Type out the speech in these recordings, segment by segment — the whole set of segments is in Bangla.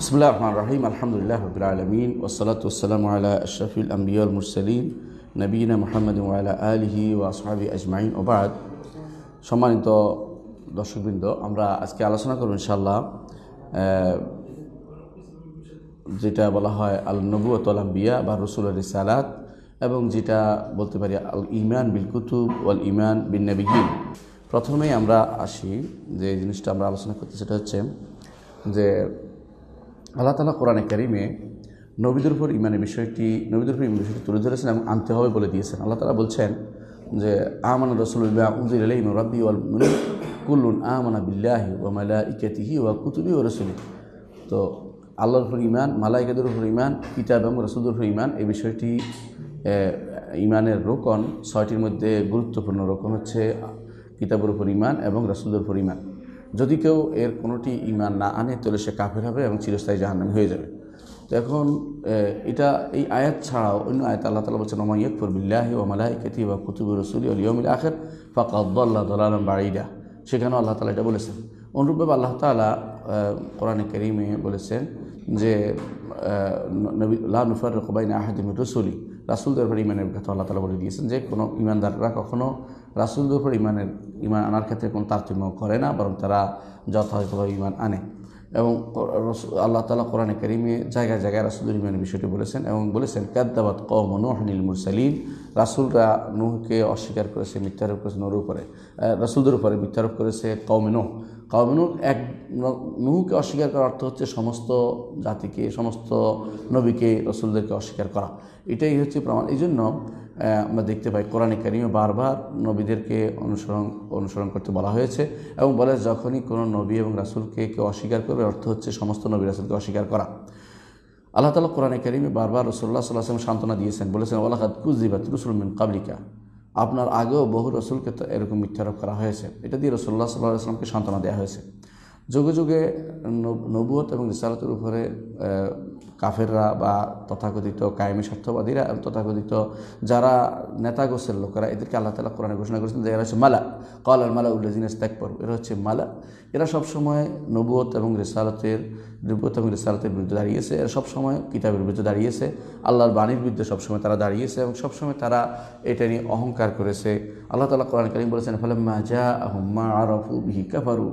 বিসমুল্লাহ রহমান রাহিম আলহামদুলিল্লাহ রবিল আলমিন ওসলাত ওসালাম আল্লাহ আশরফুল আম্বিয়াল মুরসলিম নবীনা মোহাম্মদ আল্লাহ আলহি ওয়াসহাবি আজমাইন ওবাদ সম্মানিত দর্শকবৃন্দ আমরা আজকে আলোচনা করব ইনশাল্লাহ যেটা বলা হয় আল নবুয়ত আলাম্বিয়া বা রসুল রিসালাত এবং যেটা বলতে পারি আল ইমান বিল কুতুব ওয়াল ইমান বিন নবীন প্রথমেই আমরা আসি যে জিনিসটা আমরা আলোচনা করতে সেটা হচ্ছে যে আল্লাহ তালা কোরআনে কারিমে নবীদের উপর ইমানের বিষয়টি নবীদের উপর ইমানের বিষয়টি তুলে ধরেছেন এবং আনতে হবে বলে দিয়েছেন আল্লাহ তালা বলছেন যে আমান রসুল উজির আলী রব্বি ওয়াল কুল্লুন আমানা বিল্লাহি ও মালা ইকাতিহি ওয়া কুতুবি ও রসুলি তো আল্লাহর উপর ইমান মালাইকাদের উপর ইমান কিতাব এবং রসুদের উপর ইমান এই বিষয়টি ইমানের রোকন ছয়টির মধ্যে গুরুত্বপূর্ণ রোকন হচ্ছে কিতাবের উপর ইমান এবং রসুদের উপর ইমান যদি কেউ এর কোনোটি ইমান না আনে তাহলে সে কাফের হবে এবং চিরস্থায়ী জাহান্নামী হয়ে যাবে তো এখন এটা এই আয়াত ছাড়াও অন্য আয়াত আল্লাহ তালা বলছেন ওমাইয়াক ফরবিল্লাহি ওমালাই কেতি বা কুতুবুর রসুলি আলিয়মিল আখের আব্বাল্লাহ দলালাম বাড়িডা সেখানেও আল্লাহ তালা এটা বলেছেন অনুরূপে আল্লাহ তালা কোরআনে করিমে বলেছেন যে নবী লাফর রকবাইন আহাদিম রসুলি রাসুলদের ব্যাপারে ইমানের কথা আল্লাহ তালা বলে দিয়েছেন যে কোনো ইমানদাররা কখনও রাসুলদের উপর ইমানের ইমান আনার ক্ষেত্রে কোনো তারতম্য করে না বরং তারা যথাযথভাবে ইমান আনে এবং আল্লাহ তালা কোরআনে করিমে জায়গায় জায়গায় রাসুলুর ইমানের বিষয়টি বলেছেন এবং বলেছেন কাদ্দাবাদ কম হানিল মুরসালিন রাসুলরা নুহকে অস্বীকার করেছে মিথ্যারোপ করেছে নোর উপরে রাসুলদের উপরে মিথ্যারোপ করেছে কৌমে নোহ কৌমে নুহ এক নুহকে অস্বীকার করার অর্থ হচ্ছে সমস্ত জাতিকে সমস্ত নবীকে রসুলদেরকে অস্বীকার করা এটাই হচ্ছে প্রমাণ এই জন্য আমরা দেখতে পাই কোরআনে কারিমে বারবার নবীদেরকে অনুসরণ অনুসরণ করতে বলা হয়েছে এবং বলে যখনই কোনো নবী এবং রাসুলকে কেউ অস্বীকার করবে অর্থ হচ্ছে সমস্ত নবী রাসুলকে অস্বীকার করা আল্লাহ তালা কোরআনে কারিমে বারবার রসুল্লাহ আসলাম সান্ত্বনা দিয়েছেন বলেছেন ওলাহাদ কুজিবাত রসুল মিন কাবলিকা আপনার আগেও বহু রসুলকে তো এরকম মিথ্যারোপ করা হয়েছে এটা দিয়ে রসুল্লাহ সাল্লাহ আসলামকে সান্ত্বনা দেওয়া হয়েছে যুগে যুগে নবুয়ত এবং রিসালতের উপরে কাফেররা বা তথাকথিত কায়েমি স্বার্থবাদীরা তথাকথিত যারা নেতা গোছের লোকেরা এদেরকে আল্লাহ তালা কোরআনে ঘোষণা করেছেন যে এরা হচ্ছে মালা কল আল মালা উল্লেজিন ত্যাগ পর্ব এরা হচ্ছে মালা এরা সবসময় নবুয়ত এবং রেসালতের নবুয়ত এবং রেসালতের বিরুদ্ধে দাঁড়িয়েছে এরা সবসময় কিতাবের বিরুদ্ধে দাঁড়িয়েছে আল্লাহর বাণীর বিরুদ্ধে সবসময় তারা দাঁড়িয়েছে এবং সবসময় তারা এটা নিয়ে অহংকার করেছে আল্লাহ তালা কোরআন করিম বলেছেন ফলে মাজা আহম্মা আরফু ভিকা ফারু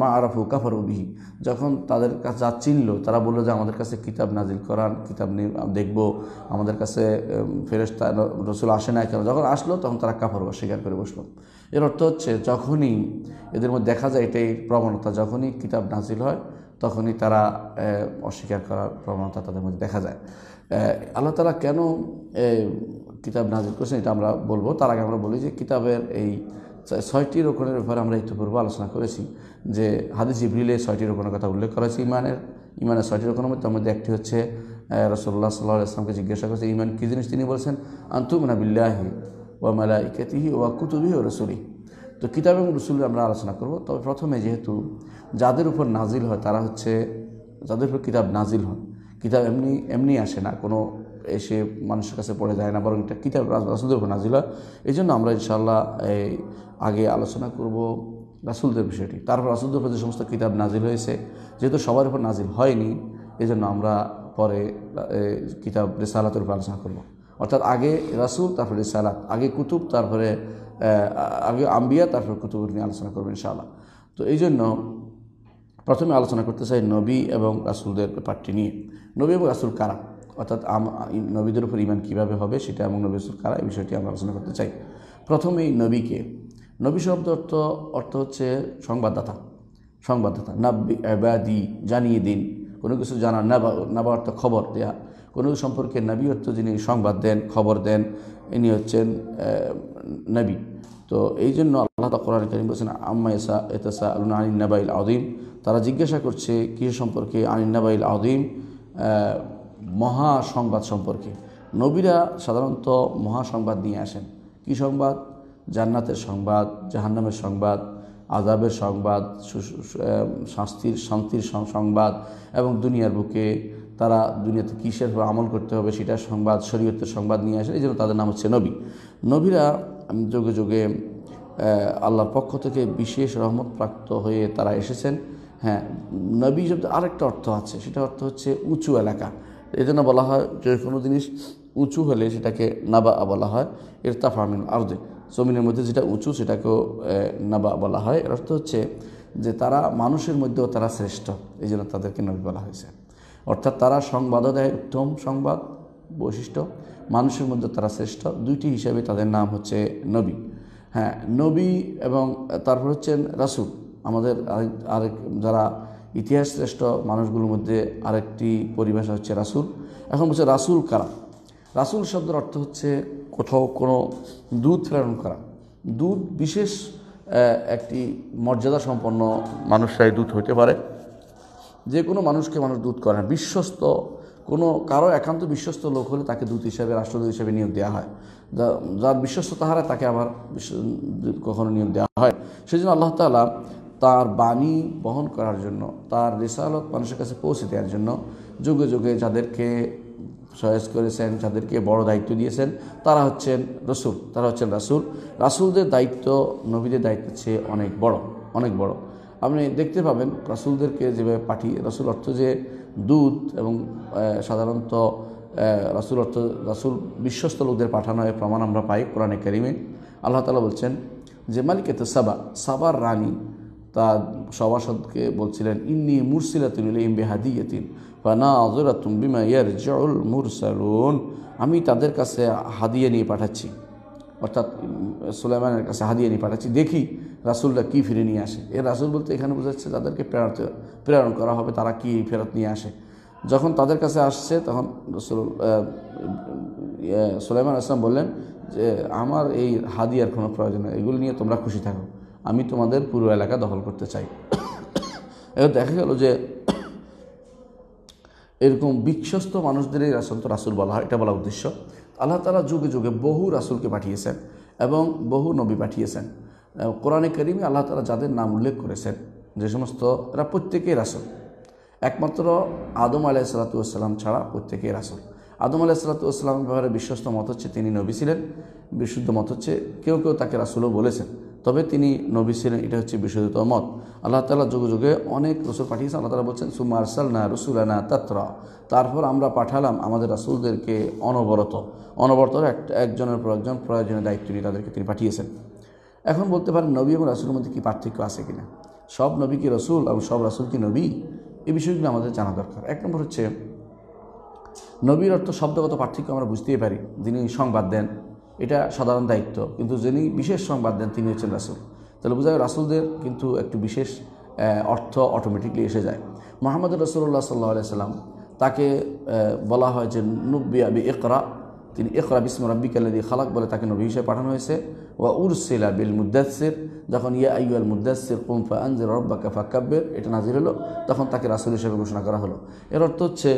মা আরাফু কাফারু বিহি যখন তাদের কাছে যা চিনল তারা বললো যে আমাদের কাছে কিতাব নাজিল করান কিতাব নিয়ে দেখব আমাদের কাছে ফেরেস্তা রসুল আসে না কেন যখন আসলো তখন তারা কাফার স্বীকার করে বসলো এর অর্থ হচ্ছে যখনই এদের মধ্যে দেখা যায় এটাই প্রবণতা যখনই কিতাব নাজিল হয় তখনই তারা অস্বীকার করার প্রবণতা তাদের মধ্যে দেখা যায় আল্লাহ তালা কেন কিতাব নাজিল করছেন এটা আমরা বলবো তার আগে আমরা বলি যে কিতাবের এই ছয়টি রোকনের ব্যাপারে আমরা ইতিপূর্বে আলোচনা করেছি যে হাদিস ইবরিলে ছয়টি রোকনের কথা উল্লেখ করা হয়েছে ইমানের ইমানের ছয়টি রোকনের মধ্যে আমাদের একটি হচ্ছে রসল্লা সাল্লাহ ইসলামকে জিজ্ঞাসা করেছে ইমান কী জিনিস তিনি বলছেন আন্তুমনা বিল্লাহি ওয়া মালা ইকেতিহি ওয়া কুতুবি ও রসুলি তো কিতাব এবং রসুল আমরা আলোচনা করব তবে প্রথমে যেহেতু যাদের উপর নাজিল হয় তারা হচ্ছে যাদের উপর কিতাব নাজিল হয় কিতাব এমনি এমনি আসে না কোনো এসে মানুষের কাছে পড়ে যায় না বরং এটা কিতাব রাসুলদের উপর নাজিল হয় এই জন্য আমরা ইনশাল্লাহ এই আগে আলোচনা করব রাসুলদের বিষয়টি তারপর রাসুলদের উপর যে সমস্ত কিতাব নাজিল হয়েছে যেহেতু সবার উপর নাজিল হয়নি এই জন্য আমরা পরে কিতাব রেসালাতের উপর আলোচনা করবো অর্থাৎ আগে রাসুল তারপরে রেসালাত আগে কুতুব তারপরে আগে আম্বিয়া তারপরে কুতুব নিয়ে আলোচনা করবেন ইনশাল্লাহ তো এই জন্য প্রথমে আলোচনা করতে চাই নবী এবং রাসুলদের ব্যাপারটি নিয়ে নবী এবং রাসুল কারা অর্থাৎ নবীদের উপর ইমান কীভাবে হবে সেটা এবং নবী কারা এই বিষয়টি আমরা আলোচনা করতে চাই প্রথমেই নবীকে নবী শব্দ অর্থ অর্থ হচ্ছে সংবাদদাতা সংবাদদাতা নাব্বি জানিয়ে দিন কোনো কিছু জানা নাবা নাবা অর্থ খবর দেয়া কোনো সম্পর্কে নাবি অর্থ যিনি সংবাদ দেন খবর দেন ইনি হচ্ছেন নাবি তো এই জন্য আল্লাহ কোরআন করিম বলছেন আম্মা এসা এতাসা আলুন আনিন নাবাইল আদিম তারা জিজ্ঞাসা করছে কী সম্পর্কে আনিন নাবাইল আদিম মহা সংবাদ সম্পর্কে নবীরা সাধারণত মহা সংবাদ নিয়ে আসেন কি সংবাদ জান্নাতের সংবাদ জাহান্নামের সংবাদ আজাবের সংবাদ শাস্তির শান্তির সংবাদ এবং দুনিয়ার বুকে তারা দুনিয়াতে কিসের আমল করতে হবে সেটার সংবাদ শরীয়তের সংবাদ নিয়ে আসেন এই জন্য তাদের নাম হচ্ছে নবী নবীরা যোগে যোগে আল্লাহর পক্ষ থেকে বিশেষ রহমত প্রাপ্ত হয়ে তারা এসেছেন হ্যাঁ নবী শব্দ আরেকটা অর্থ আছে সেটা অর্থ হচ্ছে উঁচু এলাকা এই জন্য বলা হয় যে কোনো জিনিস উঁচু হলে সেটাকে নাবা বলা হয় ইরতাফামিন আর্দে জমিনের মধ্যে যেটা উঁচু সেটাকেও নাবা বলা হয় এর অর্থ হচ্ছে যে তারা মানুষের মধ্যেও তারা শ্রেষ্ঠ এই জন্য তাদেরকে নবী বলা হয়েছে অর্থাৎ তারা সংবাদও দেয় উত্তম সংবাদ বৈশিষ্ট্য মানুষের মধ্যে তারা শ্রেষ্ঠ দুইটি হিসাবে তাদের নাম হচ্ছে নবী হ্যাঁ নবী এবং তারপর হচ্ছেন রাসুল আমাদের আরেক যারা ইতিহাস শ্রেষ্ঠ মানুষগুলোর মধ্যে আরেকটি পরিভাষা হচ্ছে রাসুল এখন বলছে রাসুল কারা রাসুল শব্দের অর্থ হচ্ছে কোথাও কোনো দুধ প্রেরণ করা দুধ বিশেষ একটি মর্যাদা সম্পন্ন মানুষরাই দুধ হতে পারে যে কোনো মানুষকে মানুষ দুধ করে না বিশ্বস্ত কোনো কারো একান্ত বিশ্বস্ত লোক হলে তাকে দূত হিসাবে রাষ্ট্রদূত হিসাবে নিয়োগ দেওয়া হয় যার বিশ্বস্ত তাহারা তাকে আবার কখনো নিয়োগ দেওয়া হয় সেই জন্য আল্লাহ তালা তার বাণী বহন করার জন্য তার রিসালত মানুষের কাছে পৌঁছে দেওয়ার জন্য যুগে যুগে যাদেরকে সয়েস করেছেন যাদেরকে বড় দায়িত্ব দিয়েছেন তারা হচ্ছেন রসুল তারা হচ্ছেন রাসুল রাসুলদের দায়িত্ব নবীদের দায়িত্বের চেয়ে অনেক বড় অনেক বড় আপনি দেখতে পাবেন রাসুলদেরকে যেভাবে পাঠিয়ে রাসুল অর্থ যে দুধ এবং সাধারণত রাসুল অর্থ রাসুল বিশ্বস্ত লোকদের পাঠানো হয় প্রমাণ আমরা পাই কোরআনে কারিমে আল্লাহ তালা বলছেন যে মালিকেত সাবা সাবার রানী তা সভাসদকে বলছিলেন ইন্নি বা না বিহাদিয়াতিন ফানাযিরাতুম ইয়ার জল মুরসালুন আমি তাদের কাছে হাদিয়া নিয়ে পাঠাচ্ছি অর্থাৎ সুলাইমানের কাছে হাদিয়া নিয়ে পাঠাচ্ছি দেখি রাসুলরা কি ফিরে নিয়ে আসে এ রাসুল বলতে এখানে বোঝাচ্ছে তাদেরকে প্রেরণ প্রেরণ করা হবে তারা কি ফেরত নিয়ে আসে যখন তাদের কাছে আসছে তখন রসুল সুলাইমান আসলাম বললেন যে আমার এই হাদিয়ার কোনো প্রয়োজন নেই এগুলো নিয়ে তোমরা খুশি থাকো আমি তোমাদের পুরো এলাকা দখল করতে চাই এবার দেখা গেল যে এরকম বিশ্বস্ত মানুষদেরই রাসুল তো রাসুল বলা হয় এটা বলা উদ্দেশ্য আল্লাহ তালা যুগে যুগে বহু রাসুলকে পাঠিয়েছেন এবং বহু নবী পাঠিয়েছেন কোরআনে করিমে আল্লাহ তালা যাদের নাম উল্লেখ করেছেন যে সমস্ত এরা প্রত্যেকেই রাসুল একমাত্র আদম আলাহ সালাতুসাল্লাম ছাড়া প্রত্যেকেই রাসুল আদম আলাহ সালাতুসাল্লামের ব্যাপারে বিশ্বস্ত মত হচ্ছে তিনি নবী ছিলেন বিশুদ্ধ মত হচ্ছে কেউ কেউ তাকে রাসুলও বলেছেন তবে তিনি নবী ছিলেন এটা হচ্ছে বিশোধিত মত আল্লাহ তালা যুগে যুগে অনেক রসুল পাঠিয়েছেন আল্লাহ তালা বলছেন সুমারসালনা রসুলানা তাত্রা তারপর আমরা পাঠালাম আমাদের রাসুলদেরকে অনবরত অনবরত একজনের পর একজন প্রয়োজনীয় দায়িত্ব নিয়ে তাদেরকে তিনি পাঠিয়েছেন এখন বলতে পারেন নবী এবং রাসুলের মধ্যে কী পার্থক্য আছে কিনা সব নবী কি রসুল এবং সব রাসুল কি নবী এই বিষয়গুলো আমাদের জানা দরকার এক নম্বর হচ্ছে নবীর অর্থ শব্দগত পার্থক্য আমরা বুঝতেই পারি যিনি সংবাদ দেন এটা সাধারণ দায়িত্ব কিন্তু যিনি বিশেষ সংবাদ দেন তিনি হচ্ছেন রাসুল তাহলে বোঝা যায় রাসুলদের কিন্তু একটু বিশেষ অর্থ অটোমেটিকলি এসে যায় মোহাম্মদ রসুল্লাহ সাল্লাহ সাল্লাম তাকে বলা হয় যে নব্বি আবি একরা তিনি একরা বিসম রব্বিকাল্লাদি খালাক বলে তাকে নবী হিসেবে পাঠানো হয়েছে ওয়া উরসিলা বিল মুদাসের যখন ইয়া আইয়াল মুদাসের কুমফা আনজির রব্বা কাফা কাব্যের এটা নাজির হলো তখন তাকে রাসুল হিসেবে ঘোষণা করা হলো এর অর্থ হচ্ছে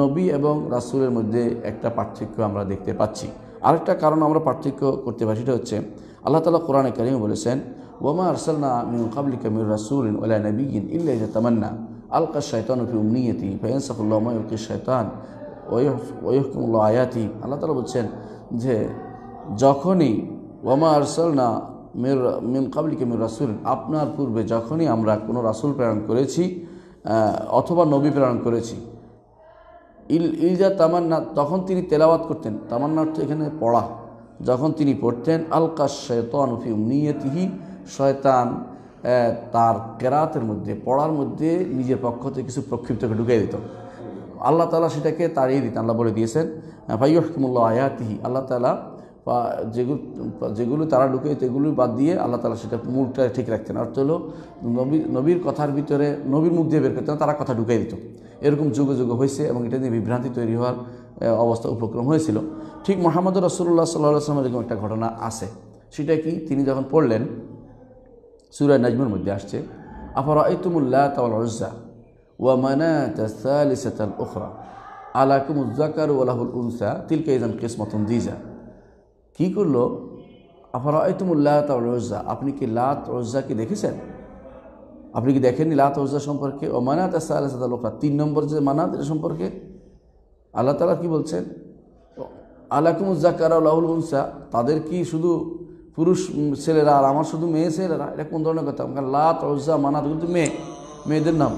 নবী এবং রাসুলের মধ্যে একটা পার্থক্য আমরা দেখতে পাচ্ছি আরেকটা কারণ আমরা পার্থক্য করতে পারি সেটা হচ্ছে আল্লাহ তালা কোরআনে কারিমে বলেছেন ওমা আরসালনা মিন কাবলি কামির রাসুল ওলা নবীন ইল্লা তামান্না আলকা শৈতান ফি উমনিয়তি ফেনসাফুল্লাহ ময়ুকি শৈতান ওয়হকুমুল্লাহ আয়াতি আল্লাহ তালা বলছেন যে যখনই ওমা আরসালনা মির মিন কাবলিকে মির রাসুল আপনার পূর্বে যখনই আমরা কোনো রাসুল প্রেরণ করেছি অথবা নবী প্রেরণ করেছি ইল ইলজা তামান্না তখন তিনি তেলাওয়াত করতেন তামান্না অর্থ এখানে পড়া যখন তিনি পড়তেন আলকা শয়তানুফি উমনিয়তিহি শয়তান তার কেরাতের মধ্যে পড়ার মধ্যে নিজের পক্ষ থেকে কিছু প্রক্ষিপ্তকে ঢুকিয়ে দিত আল্লাহ তালা সেটাকে তাড়িয়ে দিতেন আল্লাহ বলে দিয়েছেন ভাই হকিমুল্লাহ আয়াতিহি আল্লাহ তালা বা যেগুলো যেগুলো তারা ঢুকে সেগুলো বাদ দিয়ে আল্লাহ তালা সেটা মূলটা ঠিক রাখতেন অর্থ হলো নবী নবীর কথার ভিতরে নবীর মুখ দিয়ে বের করতেন তারা কথা ঢুকিয়ে দিত এরকম যুগে যুগে হয়েছে এবং এটা নিয়ে বিভ্রান্তি তৈরি হওয়ার অবস্থা উপক্রম হয়েছিল ঠিক মোহাম্মদ রসুল্লাহ সাল্লাহ এরকম একটা ঘটনা আছে সেটা কি তিনি যখন পড়লেন সুরায় নাজমুর মধ্যে আসছে আফর আইতুমুল্লাহ তাল উজ্জা ওয়া মানাতাল ওখরা আলাকুম উজ্জাকার ওয়ালাহুল উনসা তিলকে ইজান কিসমতন দিজা কী করলো আফর আইতুমুল্লাহ তাল উজ্জা আপনি কি লাত ওজ্জাকে দেখেছেন আপনি কি দেখেননি লাত ওজা সম্পর্কে ও মানাত আসা আল্লাহ সাদা লোকরা তিন নম্বর যে মানাত এটা সম্পর্কে আল্লাহ তালা কি বলছেন আলাকুম কারা লাহুল উনসা তাদের কি শুধু পুরুষ ছেলেরা আর আমার শুধু মেয়ে ছেলেরা এটা কোন ধরনের কথা কারণ লাত ওজা মানাত কিন্তু মেয়ে মেয়েদের নাম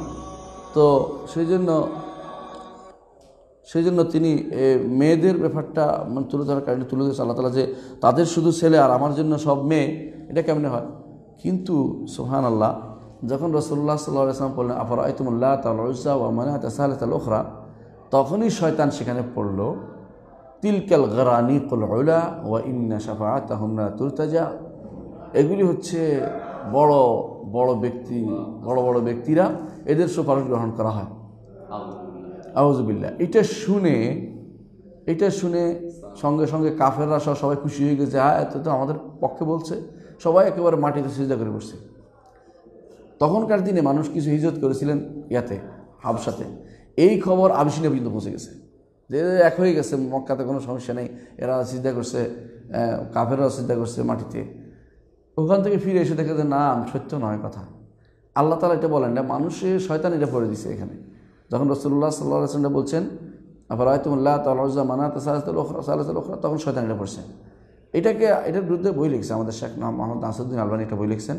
তো সেই জন্য সেই জন্য তিনি মেয়েদের ব্যাপারটা মানে তুলে ধরার কারণে তুলে ধরেছে আল্লাহ তালা যে তাদের শুধু ছেলে আর আমার জন্য সব মেয়ে এটা কেমনে হয় কিন্তু সোহান আল্লাহ যখন রসুল্লাহ সাল্লাহ ইসলাম পড়লেন আফর আয়তুমুল্লাহ মানে হাতে তাসাহাল ওখরা তখনই শয়তান সেখানে পড়ল তিলকাল গরানি কলহলা ওয়া ইন্না সাফা তাহমরা তুলতাজা এগুলি হচ্ছে বড় বড় ব্যক্তি বড় বড় ব্যক্তিরা এদের সুপারিশ গ্রহণ করা হয় আউজবিল্লা এটা শুনে এটা শুনে সঙ্গে সঙ্গে কাফেররা সবাই খুশি হয়ে গেছে হ্যাঁ এত তো আমাদের পক্ষে বলছে সবাই একেবারে মাটিতে সিজা করে বসছে তখনকার দিনে মানুষ কিছু হিজত করেছিলেন ইয়াতে হাবসাতে এই খবর আবিসিনিয়া পর্যন্ত পৌঁছে গেছে যে এক হয়ে গেছে মক্কাতে কোনো সমস্যা নেই এরা চিন্তা করছে কাফেরা চিন্তা করছে মাটিতে ওখান থেকে ফিরে এসে দেখে যে না সত্য নয় কথা আল্লাহ তালা এটা বলেন না মানুষের শয়তান এটা পড়ে দিছে এখানে যখন রসুল্লাহ সাল্লাহ আসলামটা বলছেন আবার আয়তুল্লাহ তাল্লাহ মানাত সাল্লাহ ওখরা তখন শয়তান এটা পড়ছে এটাকে এটার বিরুদ্ধে বই লিখছে আমাদের শেখ মোহাম্মদ নাসুদ্দিন আলবানি একটা বই লিখছেন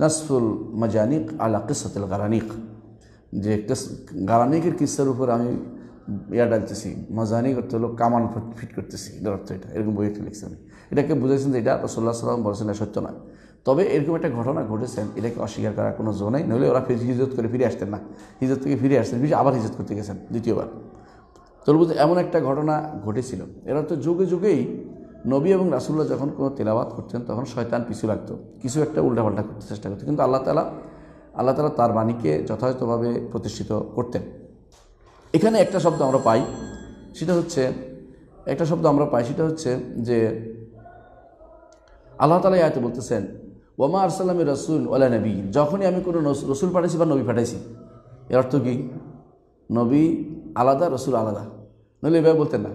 নাসফুল মজানিক আলা কিসতুল গারানিক যে গারানিকের কিসার উপর আমি ইয়া ডালতেছি মজানিক অর্থ হলো কামান ফিট করতেছি এটার অর্থ এটা এরকম বই একটা লিখছি আমি এটাকে বুঝেছেন যে এটা রসল্লাহ সাল্লাম বলেছেন না সত্য নয় তবে এরকম একটা ঘটনা ঘটেছেন এটাকে অস্বীকার করার কোনো জো নেই নইলে ওরা হিজত করে ফিরে আসতেন না হিজত থেকে ফিরে আসতেন ফিরে আবার হিজত করতে গেছেন দ্বিতীয়বার তলবুতে এমন একটা ঘটনা ঘটেছিল এরা তো যুগে যুগেই নবী এবং রাসুল্লাহ যখন কোনো তেলাবাত করতেন তখন শয়তান পিছু লাগত কিছু একটা উল্টাপাল্টা করতে চেষ্টা করতো কিন্তু আল্লাহ তালা আল্লাহ তালা তার বাণীকে যথাযথভাবে প্রতিষ্ঠিত করতেন এখানে একটা শব্দ আমরা পাই সেটা হচ্ছে একটা শব্দ আমরা পাই সেটা হচ্ছে যে আল্লাহ তালা ইয়াতে বলতেছেন ওমা আরসাল্লামের রসুল ওলা নবী যখনই আমি কোনো রসুল পাঠাইছি বা নবী পাঠাইছি এর অর্থ কি নবী আলাদা রসুল আলাদা নইলে এভাবে বলতেন না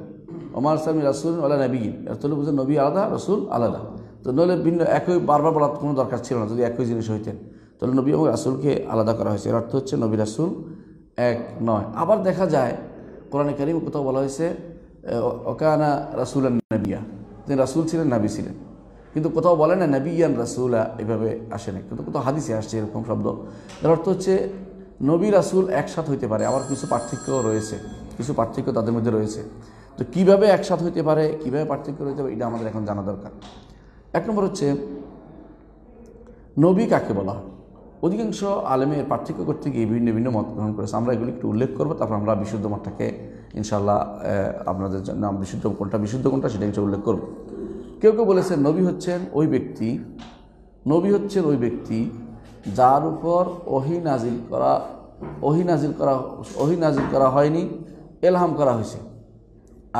ওমার সামি রাসুল আল্লাহ নবীন রাসুল বুঝলেন নবী আলাদা রসুল আলাদা তো নইলে ভিন্ন একই বারবার বলার কোনো দরকার ছিল না যদি একই জিনিস হইতেন তাহলে নবী এবং রাসুলকে আলাদা করা হয়েছে এর অর্থ হচ্ছে নবী রাসুল এক নয় আবার দেখা যায় কোরআন কারিম কোথাও বলা হয়েছে ওকানা রাসুল নবিয়া তিনি রাসুল ছিলেন নাবি ছিলেন কিন্তু কোথাও বলে না নবিয়ান রাসুলা এভাবে আসে না কিন্তু কোথাও হাদিসে আসছে এরকম শব্দ এর অর্থ হচ্ছে নবী রাসুল একসাথ হইতে পারে আবার কিছু পার্থক্য রয়েছে কিছু পার্থক্য তাদের মধ্যে রয়েছে তো কীভাবে একসাথ হইতে পারে কীভাবে পার্থক্য হইতে পারে এটা আমাদের এখন জানা দরকার এক নম্বর হচ্ছে নবী কাকে বলা হয় অধিকাংশ আলেমের পার্থক্য করতে গিয়ে বিভিন্ন ভিন্ন মত গ্রহণ করেছে আমরা এগুলি একটু উল্লেখ করবো তারপর আমরা বিশুদ্ধ মতটাকে ইনশাল্লাহ আপনাদের জন্য বিশুদ্ধ কোনটা বিশুদ্ধ কোনটা সেটা কিছু উল্লেখ করব কেউ কেউ বলেছেন নবী হচ্ছেন ওই ব্যক্তি নবী হচ্ছেন ওই ব্যক্তি যার উপর ওহি নাজিল করা ওহি নাজিল করা ওহি নাজিল করা হয়নি এলহাম করা হয়েছে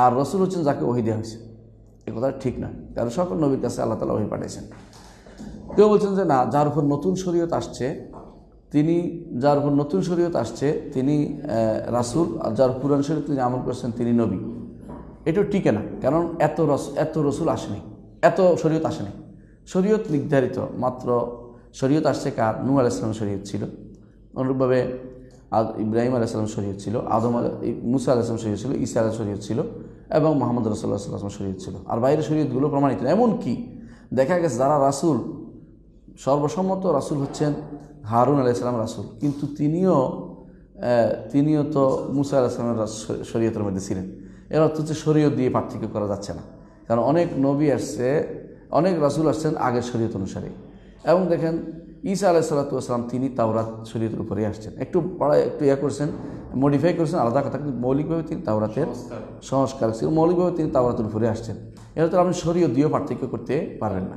আর রসুল হচ্ছেন যাকে ওহি দেওয়া হয়েছে এ কথা ঠিক না কারণ সকল নবীর কাছে আল্লাহ তালা ওহি পাঠিয়েছেন কেউ বলছেন যে না যার উপর নতুন শরীয়ত আসছে তিনি যার উপর নতুন শরীয়ত আসছে তিনি রাসুল আর যার পুরান শরীর তিনি আমল করছেন তিনি নবী এটাও টিকে না কারণ এত রস এত রসুল আসেনি এত শরীয়ত আসেনি শরীয়ত নির্ধারিত মাত্র শরীয়ত আসছে কার নূর আলাইসলাম শরীয়ত ছিল অনুরূপভাবে ইব্রাহিম আলাইসাল্লাম শরীর ছিল আদম আল মুসা আলাইসলাম শরীয় ছিল ইসা আলাহ শরীর ছিল এবং মোহাম্মদ রসল্লাহ সাল্লাম শরীর ছিল আর বাইরের শরীয়তগুলো প্রমাণিত এমন কি দেখা গেছে যারা রাসুল সর্বসম্মত রাসুল হচ্ছেন হারুন আলাইসালাম রাসুল কিন্তু তিনিও তিনিও তো মুসা আলাইসালামের শরীয়তের মধ্যে ছিলেন এর অর্থ হচ্ছে শরীয়ত দিয়ে পার্থক্য করা যাচ্ছে না কারণ অনেক নবী আসছে অনেক রাসুল আসছেন আগের শরীয়ত অনুসারে এবং দেখেন ঈসা আলাহ সাল্লাম তিনি তাওরাত শরীরের উপরে আসছেন একটু পড়া একটু ইয়ে করছেন মডিফাই করছেন আলাদা কথা কিন্তু মৌলিকভাবে তিনি তাওরাতের সংস্কার ছিল মৌলিকভাবে তিনি তাওরাতের উপরে আসছেন এবার তো আপনি শরীয় দিয়েও পার্থক্য করতে পারবেন না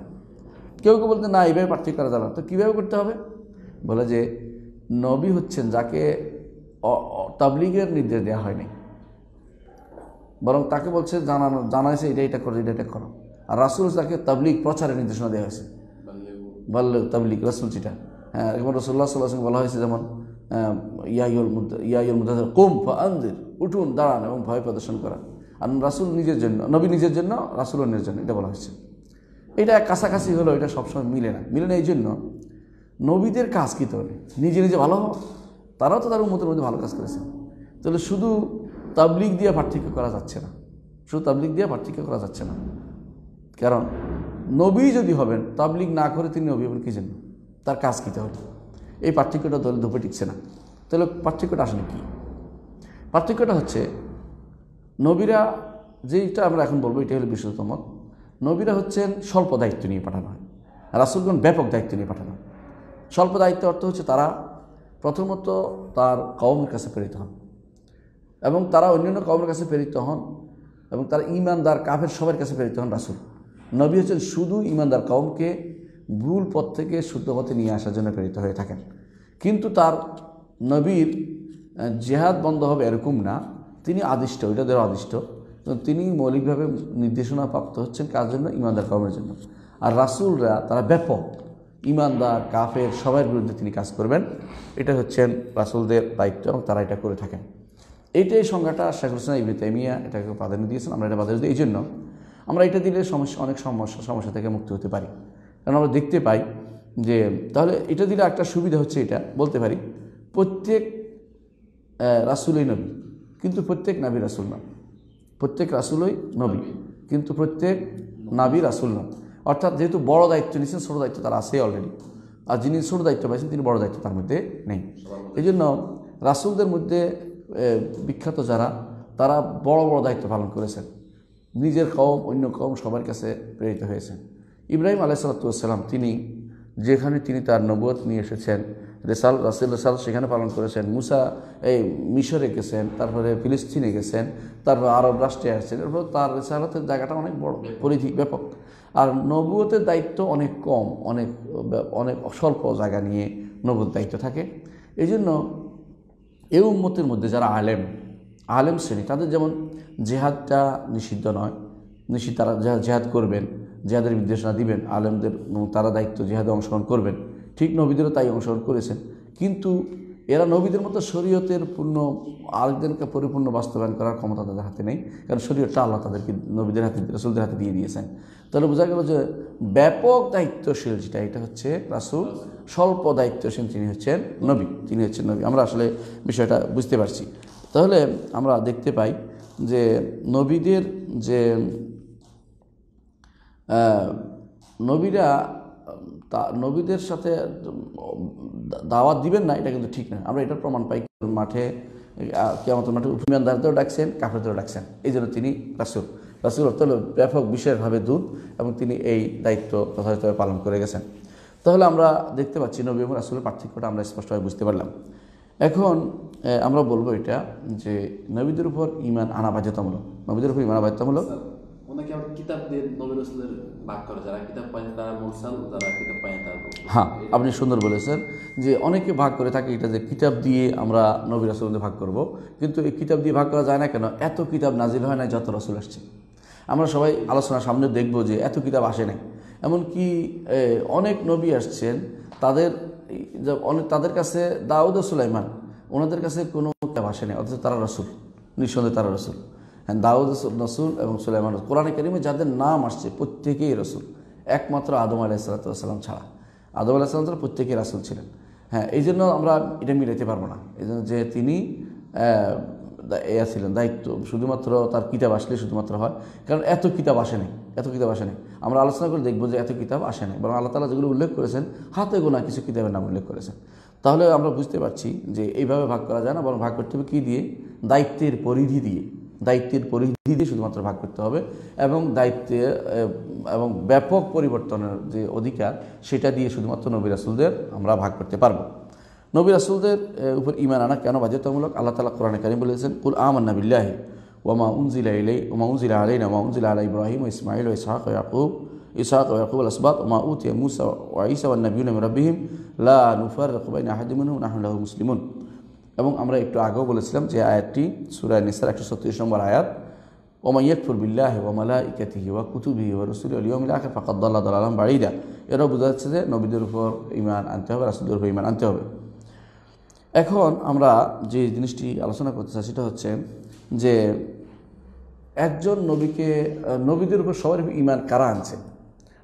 কেউ কেউ বলতে না এইভাবে পার্থক্য করা যাবে তো কীভাবে করতে হবে বলে যে নবী হচ্ছেন যাকে তাবলিগের নির্দেশ দেওয়া হয়নি বরং তাকে বলছে জানানো জানাইছে এটা এটা করো এটা এটা করো আর রাসুল যাকে তাবলিগ প্রচারের নির্দেশনা দেওয়া হয়েছে বাল্লেগ তাবলিক রাসূল চিটা হ্যাঁ একবার রসুল্লাহ সাল্লাহ সঙ্গে বলা হয়েছে যেমন ইয়াইল মুদ্রা মুদাহার কোম ফা আন্দির উঠুন দাঁড়ান এবং ভয় প্রদর্শন করা আর রাসুল নিজের জন্য নবী নিজের জন্য রাসুল অন্যের জন্য এটা বলা হয়েছে এটা কাছাকাছি হলো এটা সবসময় মিলে না মিলে না এই জন্য নবীদের কাজ কী তাহলে নিজে নিজে ভালো হোক তারাও তো তার উন্মতের মধ্যে ভালো কাজ করেছে তাহলে শুধু তাবলিক দিয়ে পার্থক্য করা যাচ্ছে না শুধু তাবলিক দিয়ে পার্থক্য করা যাচ্ছে না কারণ নবী যদি হবেন তাবলিগ না করে তিনি নবী হবেন কী জন্য তার কাজ কী তাহলে এই পার্থক্যটা দলে ধুপে টিকছে না তাহলে পার্থক্যটা আসলে কী পার্থক্যটা হচ্ছে নবীরা যেটা আমরা এখন বলবো এটা হলো মত নবীরা হচ্ছেন স্বল্প দায়িত্ব নিয়ে পাঠানো হয় রাসুলগণ ব্যাপক দায়িত্ব নিয়ে পাঠানো হয় স্বল্প দায়িত্ব অর্থ হচ্ছে তারা প্রথমত তার কওমের কাছে প্রেরিত হন এবং তারা অন্যান্য কওমের কাছে প্রেরিত হন এবং তারা ইমানদার কাফের সবার কাছে প্রেরিত হন রাসুল নবী হচ্ছেন শুধু ইমানদার কমকে ভুল পথ থেকে শুদ্ধ পথে নিয়ে আসার জন্য প্রেরিত হয়ে থাকেন কিন্তু তার নবীর জেহাদ বন্ধ হবে এরকম না তিনি আদিষ্ট ওইটা ধরো আদিষ্ট তিনি মৌলিকভাবে নির্দেশনা প্রাপ্ত হচ্ছেন কার জন্য ইমানদার কমের জন্য আর রাসুলরা তারা ব্যাপক ইমানদার কাফের সবার বিরুদ্ধে তিনি কাজ করবেন এটা হচ্ছেন রাসুলদের দায়িত্ব এবং তারা এটা করে থাকেন এইটাই সংজ্ঞাটা শেখ হোসেন ইবনে তাইমিয়া এটাকে প্রাধান্য দিয়েছেন আমরা এটা বাধা দিই এই জন্য আমরা এটা দিলে সমস্যা অনেক সমস্যা সমস্যা থেকে মুক্ত হতে পারি কারণ আমরা দেখতে পাই যে তাহলে এটা দিলে একটা সুবিধা হচ্ছে এটা বলতে পারি প্রত্যেক রাসুলই নবী কিন্তু প্রত্যেক নাবি রাসুল না প্রত্যেক রাসুলই নবী কিন্তু প্রত্যেক নাবি রাসুল না অর্থাৎ যেহেতু বড় দায়িত্ব নিয়েছেন ছোটো দায়িত্ব তার আছে অলরেডি আর যিনি ছোটো দায়িত্ব পাইছেন তিনি বড় দায়িত্ব তার মধ্যে নেই এই জন্য রাসুলদের মধ্যে বিখ্যাত যারা তারা বড় বড় দায়িত্ব পালন করেছেন নিজের কম অন্য কম সবার কাছে প্রেরিত হয়েছেন ইব্রাহিম আলাইসালাতুসাল্লাম তিনি যেখানে তিনি তার নবত নিয়ে এসেছেন রেসাল রাসেল রেসাল সেখানে পালন করেছেন মুসা এই মিশরে গেছেন তারপরে ফিলিস্তিনে গেছেন তারপর আরব রাষ্ট্রে আসছেন এরপর তার রেসালতের জায়গাটা অনেক বড় পরিধি ব্যাপক আর নবুয়তের দায়িত্ব অনেক কম অনেক অনেক স্বল্প জায়গা নিয়ে নবুত দায়িত্ব থাকে এই জন্য এ উম্মতের মধ্যে যারা আলেম আলেম শ্রেণী তাদের যেমন জেহাদটা নিষিদ্ধ নয় নিশ্চিত তারা জেহাদ করবেন জেহাদের নির্দেশনা দিবেন আলেমদের তারা দায়িত্ব জেহাদে অংশগ্রহণ করবেন ঠিক নবীদেরও তাই অংশগ্রহণ করেছেন কিন্তু এরা নবীদের মতো শরীয়তের পূর্ণ আরেকজনকে পরিপূর্ণ বাস্তবায়ন করার ক্ষমতা তাদের হাতে নেই কারণ শরীয়তটা আল্লাহ তাদেরকে নবীদের হাতে রসুলদের হাতে দিয়ে দিয়েছেন তাহলে বোঝা গেল যে ব্যাপক দায়িত্বশীল যেটা এটা হচ্ছে রাসুল স্বল্প দায়িত্বশীল তিনি হচ্ছেন নবী তিনি হচ্ছেন নবী আমরা আসলে বিষয়টা বুঝতে পারছি তাহলে আমরা দেখতে পাই যে নবীদের যে নবীরা তা নবীদের সাথে দাওয়াত দিবেন না এটা কিন্তু ঠিক না আমরা এটার প্রমাণ পাই মাঠে কেমন মাঠে ইমানদারদেরও ডাকছেন কাফেরদেরও ডাকছেন এই জন্য তিনি রাসুল রাসুল হল ব্যাপক বিশেষভাবে দূত এবং তিনি এই দায়িত্ব যথাযথভাবে পালন করে গেছেন তাহলে আমরা দেখতে পাচ্ছি নবী এবং রাসুলের পার্থক্যটা আমরা স্পষ্টভাবে বুঝতে পারলাম এখন আমরা বলবো এটা যে নবীদের উপর ইমান আনা বাধ্যতামূলক নবীদের উপর ইমান বাধ্যতামূলক আমরা ভাগ করে যারা কিতাব তারা কিতাব হ্যাঁ আপনি সুন্দর বলেছেন যে অনেকে ভাগ করে থাকে এটা যে কিতাব দিয়ে আমরা নবী রাসুল ভাগ করব কিন্তু এই কিতাব দিয়ে ভাগ করা যায় না কেন এত কিতাব নাজিল হয় না যত রসুল আসছে আমরা সবাই আলোচনার সামনে দেখব যে এত কিতাব আসে নাই এমনকি অনেক নবী আসছেন তাদের অনেক তাদের কাছে দাউদ ও সুলাইমান ওনাদের কাছে কোনো কিতাব আসেনি অথচ তারা রসুল নিঃসন্দেহে তারা রসুল হ্যাঁ দাউদ রসুল এবং সুলাইমান কোরআনে কারিমে যাদের নাম আসছে প্রত্যেকেই রসুল একমাত্র আদম আলাইসালাতাম ছাড়া আদম আলাইসালাম ছাড়া প্রত্যেকেই রাসুল ছিলেন হ্যাঁ এই জন্য আমরা এটা মিলাইতে পারবো না এই জন্য যে তিনি এয়া ছিলেন দায়িত্ব শুধুমাত্র তার কিতাব আসলে শুধুমাত্র হয় কারণ এত কিতাব আসেনি এত কিতাব আসেনি আমরা আলোচনা করে দেখব যে এত কিতাব আসেনি বরং আল্লাহ তালা যেগুলো উল্লেখ করেছেন হাতে গোনা কিছু কিতাবের নাম উল্লেখ করেছেন তাহলে আমরা বুঝতে পারছি যে এইভাবে ভাগ করা যায় না বরং ভাগ করতে হবে কী দিয়ে দায়িত্বের পরিধি দিয়ে দায়িত্বের পরিধি দিয়ে শুধুমাত্র ভাগ করতে হবে এবং দায়িত্বে এবং ব্যাপক পরিবর্তনের যে অধিকার সেটা দিয়ে শুধুমাত্র নবী রাসুলদের আমরা ভাগ করতে পারবো নবীর আসুলদের উপর ইমান আনা কেন বাধ্যতামূলক আল্লাহ তালা কোরআনে কারিম বলেছেন কুল আমান নাবিল্লাহি وما أنزل إلي وما أنزل علينا وما أنزل على إبراهيم وإسماعيل وإسحاق ويعقوب إسحاق ويعقوب الأسباط وما أوتي موسى وعيسى والنبيون من ربهم لا نفرق بين أحد منهم نحن له مسلمون এবং আমরা একটু আগেও বলেছিলাম যে আয়াতটি সুরায় নিসার একশো সত্তিরিশ নম্বর আয়াত ওমা ইয়কফুর বিল্লাহ ওমালা ইকাতিহি ওয়া কুতুবি ওয়া রসুল আলিয়মিল আখে ফাকাদ্দাল্লাহ দালাম বাড়িদা এরাও বোঝা যাচ্ছে যে নবীদের উপর ইমান আনতে হবে রাসুদের উপর ইমান আনতে হবে এখন আমরা যে জিনিসটি আলোচনা করতে চাই সেটা হচ্ছে যে একজন নবীকে নবীদের উপর সবার উপর ইমান কারা আনছে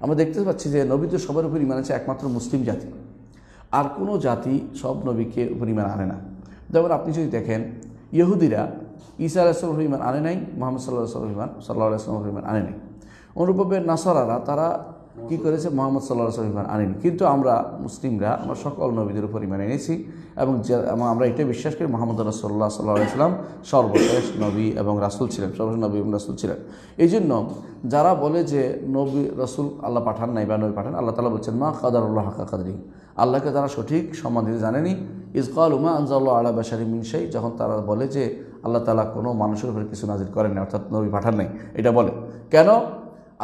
আমরা দেখতে পাচ্ছি যে নবীদের সবার উপর ইমান আছে একমাত্র মুসলিম জাতি আর কোনো জাতি সব নবীকে উপর ইমান আনে না যেমন আপনি যদি দেখেন ইহুদিরা ইসা আলাহিসাল্লাহ ইমান আনে নাই মোহাম্মদ সাল্লাহ সাল্লাহ ইমান সাল্লাহ আলাইসলাম ইমান আনে নাই অনুরূপের নাসারারা তারা কি করেছে মোহাম্মদ সাল্লাহ সাল্লাম ইমান আনেন কিন্তু আমরা মুসলিমরা আমরা সকল নবীদের উপর ইমান এনেছি এবং আমরা এটা বিশ্বাস করি মোহাম্মদ রসল্লাহ সাল্লাহ ইসলাম সর্বশেষ নবী এবং রাসুল ছিলেন সর্বশেষ নবী এবং রাসুল ছিলেন এই জন্য যারা বলে যে নবী রাসুল আল্লাহ পাঠান নাই বা নবী পাঠান আল্লাহ তালা বলছেন মা কাদারুল্লাহ হাকা কাদি আল্লাহকে তারা সঠিক সম্মান দিতে জানেনি ইজকাল উমা আনজাল্লাহ আলা বাসারি মিনসাই যখন তারা বলে যে আল্লাহ তালা কোনো মানুষের উপরে কিছু নাজির করেন অর্থাৎ নবী পাঠান নাই এটা বলে কেন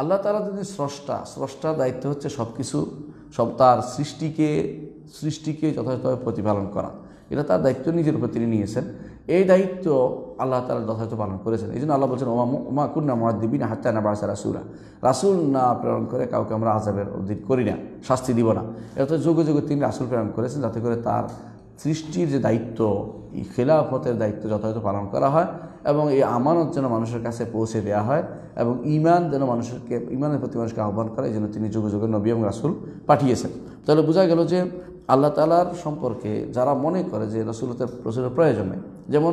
আল্লাহ তালা যদি স্রষ্টা স্রষ্টার দায়িত্ব হচ্ছে সব কিছু সব তার সৃষ্টিকে সৃষ্টিকে যথাযথভাবে প্রতিপালন করা এটা তার দায়িত্ব নিজের উপর তিনি নিয়েছেন এই দায়িত্ব আল্লাহ তালা যথাযথ পালন করেছেন এই জন্য আল্লাহ বলছেন ওমা ওমা কুন্না মহাদিবিন হাত্তা না বাড়ছে রাসুলা রাসুল না প্রেরণ করে কাউকে আমরা আজাবের অধীন করি না শাস্তি দিব না এত যুগে যুগে তিনি রাসুল প্রেরণ করেছেন যাতে করে তার সৃষ্টির যে দায়িত্ব এই খেলাফতের দায়িত্ব যথাযথ পালন করা হয় এবং এই আমানত যেন মানুষের কাছে পৌঁছে দেওয়া হয় এবং ইমান যেন মানুষকে ইমানের প্রতি মানুষকে আহ্বান করে এই জন্য তিনি যুগে যুগে নবী এবং রাসুল পাঠিয়েছেন তাহলে বোঝা গেল যে আল্লাহ তালার সম্পর্কে যারা মনে করে যে রসুলতের রসুলের প্রয়োজনে যেমন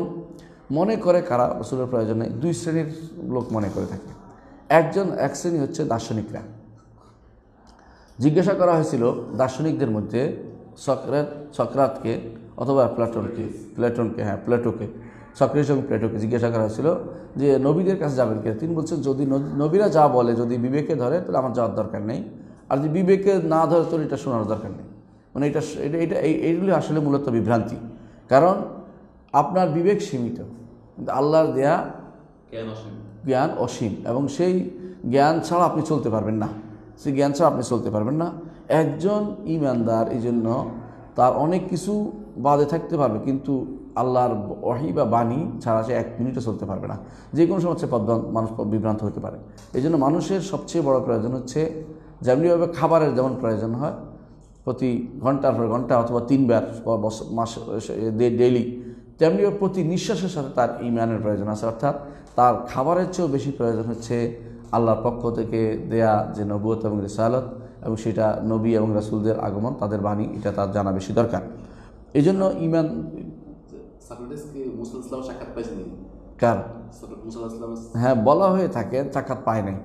মনে করে কারা রসুলের প্রয়োজনে দুই শ্রেণীর লোক মনে করে থাকে একজন এক শ্রেণী হচ্ছে দার্শনিকরা জিজ্ঞাসা করা হয়েছিল দার্শনিকদের মধ্যে সক্রাত সক্রাতকে অথবা প্লেটনকে প্লেটনকে হ্যাঁ প্লেটোকে সক্রিয় সঙ্গে প্লেটোকে জিজ্ঞাসা করা হয়েছিল যে নবীদের কাছে যাবেন কিনা তিনি বলছেন যদি নবীরা যা বলে যদি বিবেকে ধরে তাহলে আমার যাওয়ার দরকার নেই আর যদি বিবেকে না ধরে তো এটা শোনার দরকার নেই মানে এটা এটা এটা এইগুলি আসলে মূলত বিভ্রান্তি কারণ আপনার বিবেক সীমিত কিন্তু আল্লাহর দেয়া জ্ঞান অসীম এবং সেই জ্ঞান ছাড়া আপনি চলতে পারবেন না সেই জ্ঞান ছাড়া আপনি চলতে পারবেন না একজন ইমানদার এই জন্য তার অনেক কিছু বাদে থাকতে পারবে কিন্তু আল্লাহর অহি বা বাণী ছাড়া সে এক মিনিটও চলতে পারবে না যে কোনো সমস্যা পদভ্রান্ত মানুষ বিভ্রান্ত হতে পারে এই জন্য মানুষের সবচেয়ে বড় প্রয়োজন হচ্ছে যেমনিভাবে খাবারের যেমন প্রয়োজন হয় প্রতি ঘন্টার পর ঘন্টা অথবা তিনবার মাস ডেইলি তেমনিভাবে প্রতি নিঃশ্বাসের সাথে তার ইমানের প্রয়োজন আছে অর্থাৎ তার খাবারের চেয়েও বেশি প্রয়োজন হচ্ছে আল্লাহর পক্ষ থেকে দেয়া যে নবুয়ত এবং রিসালত এবং সেটা নবী এবং রাসুলদের আগমন তাদের বাণী এটা তার জানা বেশি দরকার এই জন্য ইমান কার হ্যাঁ বলা হয়ে থাকে সাক্ষাৎ পায় নাই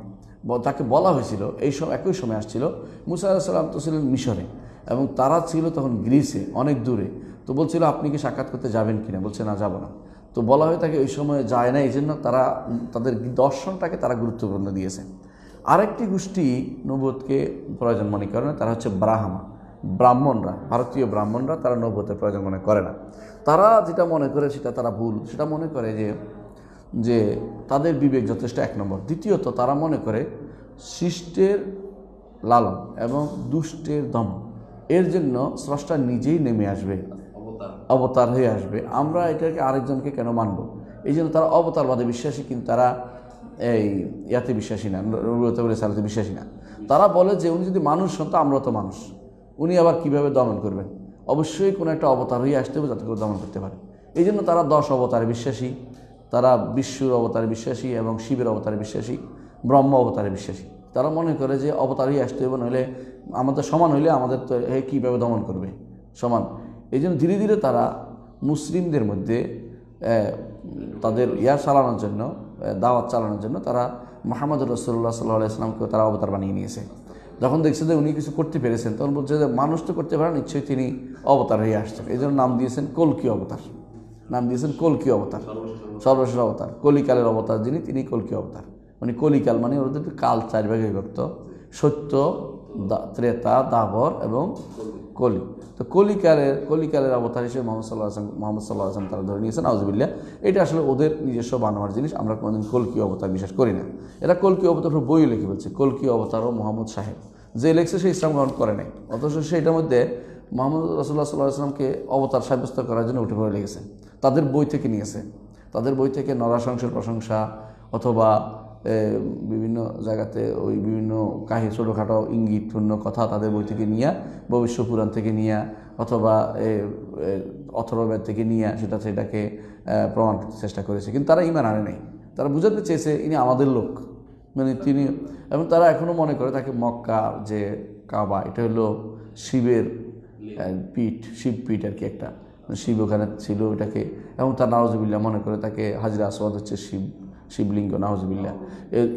তাকে বলা হয়েছিল এই সব একই সময় আসছিল মুসা আলাহিসাল্লাম তো ছিলেন মিশরে এবং তারা ছিল তখন গ্রিসে অনেক দূরে তো বলছিল আপনি কি সাক্ষাৎ করতে যাবেন কিনা বলছে না যাব না তো বলা হয়ে থাকে ওই সময় যায় না এই জন্য তারা তাদের দর্শনটাকে তারা গুরুত্বপূর্ণ দিয়েছে আরেকটি গোষ্ঠী নবোধকে প্রয়োজন মনে করেন তারা হচ্ছে ব্রাহ্মা ব্রাহ্মণরা ভারতীয় ব্রাহ্মণরা তারা নব্যতের প্রয়োজন মনে করে না তারা যেটা মনে করে সেটা তারা ভুল সেটা মনে করে যে যে তাদের বিবেক যথেষ্ট এক নম্বর দ্বিতীয়ত তারা মনে করে শিষ্টের লালন এবং দুষ্টের দম এর জন্য স্রষ্টা নিজেই নেমে আসবে অবতার হয়ে আসবে আমরা এটাকে আরেকজনকে কেন মানব এই জন্য তারা অবতারবাদে বিশ্বাসী কিন্তু তারা এই ইয়াতে বিশ্বাসী না রবিতে বিশ্বাসী না তারা বলে যে উনি যদি মানুষ হন তো আমরা তো মানুষ উনি আবার কিভাবে দমন করবেন অবশ্যই কোনো একটা অবতার হয়ে আসতে হবে যাতে করে দমন করতে পারে এই জন্য তারা দশ অবতারে বিশ্বাসী তারা বিশ্বর অবতারে বিশ্বাসী এবং শিবের অবতারে বিশ্বাসী ব্রহ্ম অবতারে বিশ্বাসী তারা মনে করে যে অবতার হয়ে আসতে হবে নইলে আমাদের সমান হইলে আমাদের তো হে কীভাবে দমন করবে সমান এই জন্য ধীরে ধীরে তারা মুসলিমদের মধ্যে তাদের ইয়া চালানোর জন্য দাওয়াত চালানোর জন্য তারা মোহাম্মদ রসুল্লাহ সাল্লাহ ইসলামকে তারা অবতার বানিয়ে নিয়েছে যখন দেখছে যে উনি কিছু করতে পেরেছেন তখন বলছে যে মানুষ তো করতে পারেন নিশ্চয়ই তিনি অবতার হয়ে আসছেন এই জন্য নাম দিয়েছেন কলকি অবতার নাম দিয়েছেন কলকি অবতার সর্বশেষ অবতার কলিকালের অবতার যিনি তিনি কলকি অবতার মানে কলিকাল মানে ওদের কাল চারিভাগে বিভক্ত সত্য ত্রেতা দাবর এবং কলি তো কলিকালের কলিকালের অবতার হিসেবে মোহাম্মদ সাল্লাহ আসলাম মোহাম্মদ সাল্লাহ আসলাম তারা ধরে নিয়েছেন আউজবিল্লা এটা আসলে ওদের নিজস্ব বানোয়ার জিনিস আমরা কোনোদিন কলকি অবতার বিশ্বাস করি না এরা কলকি অবতার বইও লিখে বলছে কলকি অবতার ও মোহাম্মদ সাহেব যে লেখছে সে ইসলাম গ্রহণ করে নাই অথচ সেইটার মধ্যে মোহাম্মদ রসুল্লাহ সাল্লাহ আসলামকে অবতার সাব্যস্ত করার জন্য উঠে পড়ে লেগেছে তাদের বই থেকে নিয়েছে তাদের বই থেকে নরাশংসের প্রশংসা অথবা বিভিন্ন জায়গাতে ওই বিভিন্ন কাহি ছোটোখাটো ইঙ্গিতপূর্ণ কথা তাদের বই থেকে নিয়ে ভবিষ্য পুরাণ থেকে নিয়ে অথবা অথর্বেদ থেকে নিয়ে সেটা সেটাকে প্রমাণ করতে চেষ্টা করেছে কিন্তু তারা ইমান আনে নাই তারা বুঝাতে চেয়েছে ইনি আমাদের লোক মানে তিনি এবং তারা এখনও মনে করে তাকে মক্কা যে কাবা এটা হলো শিবের পিঠ শিব পিঠ আর কি একটা মানে শিব ওখানে ছিল ওটাকে এবং তার নারজবিল্লা মনে করে তাকে হাজিরা আসবাদ হচ্ছে শিব শিবলিঙ্গ নাহজবিল্লা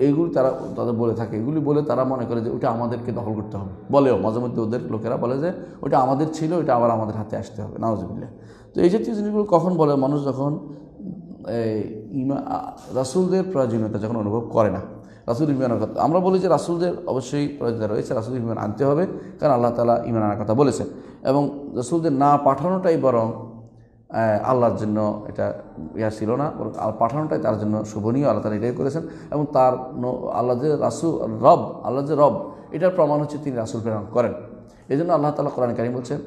এইগুলি তারা তাদের বলে থাকে এগুলি বলে তারা মনে করে যে ওটা আমাদেরকে দখল করতে হবে বলেও মাঝে মধ্যে ওদের লোকেরা বলে যে ওটা আমাদের ছিল ওটা আবার আমাদের হাতে আসতে হবে নাহজবিল্লা তো এই জাতীয় জিনিসগুলো কখন বলে মানুষ যখন ইমা রাসুলদের প্রয়োজনীয়তা যখন অনুভব করে না রাসুল ইমানের কথা আমরা বলি যে রাসুলদের অবশ্যই প্রয়োজনীয়তা রয়েছে রাসুল ইমান আনতে হবে কারণ আল্লাহ তালা ইমানের আনার কথা বলেছেন এবং রাসুলদের না পাঠানোটাই বরং আল্লাহর জন্য এটা ইয়া ছিল না আল পাঠানোটাই তার জন্য শোভনীয় আল্লাহ তারা এটাই করেছেন এবং তার আল্লাহ যে রাসুল রব আল্লাহ যে রব এটার প্রমাণ হচ্ছে তিনি রাসুল প্রেরণ করেন এই জন্য আল্লাহ তালা কোরআন কারিম বলছেন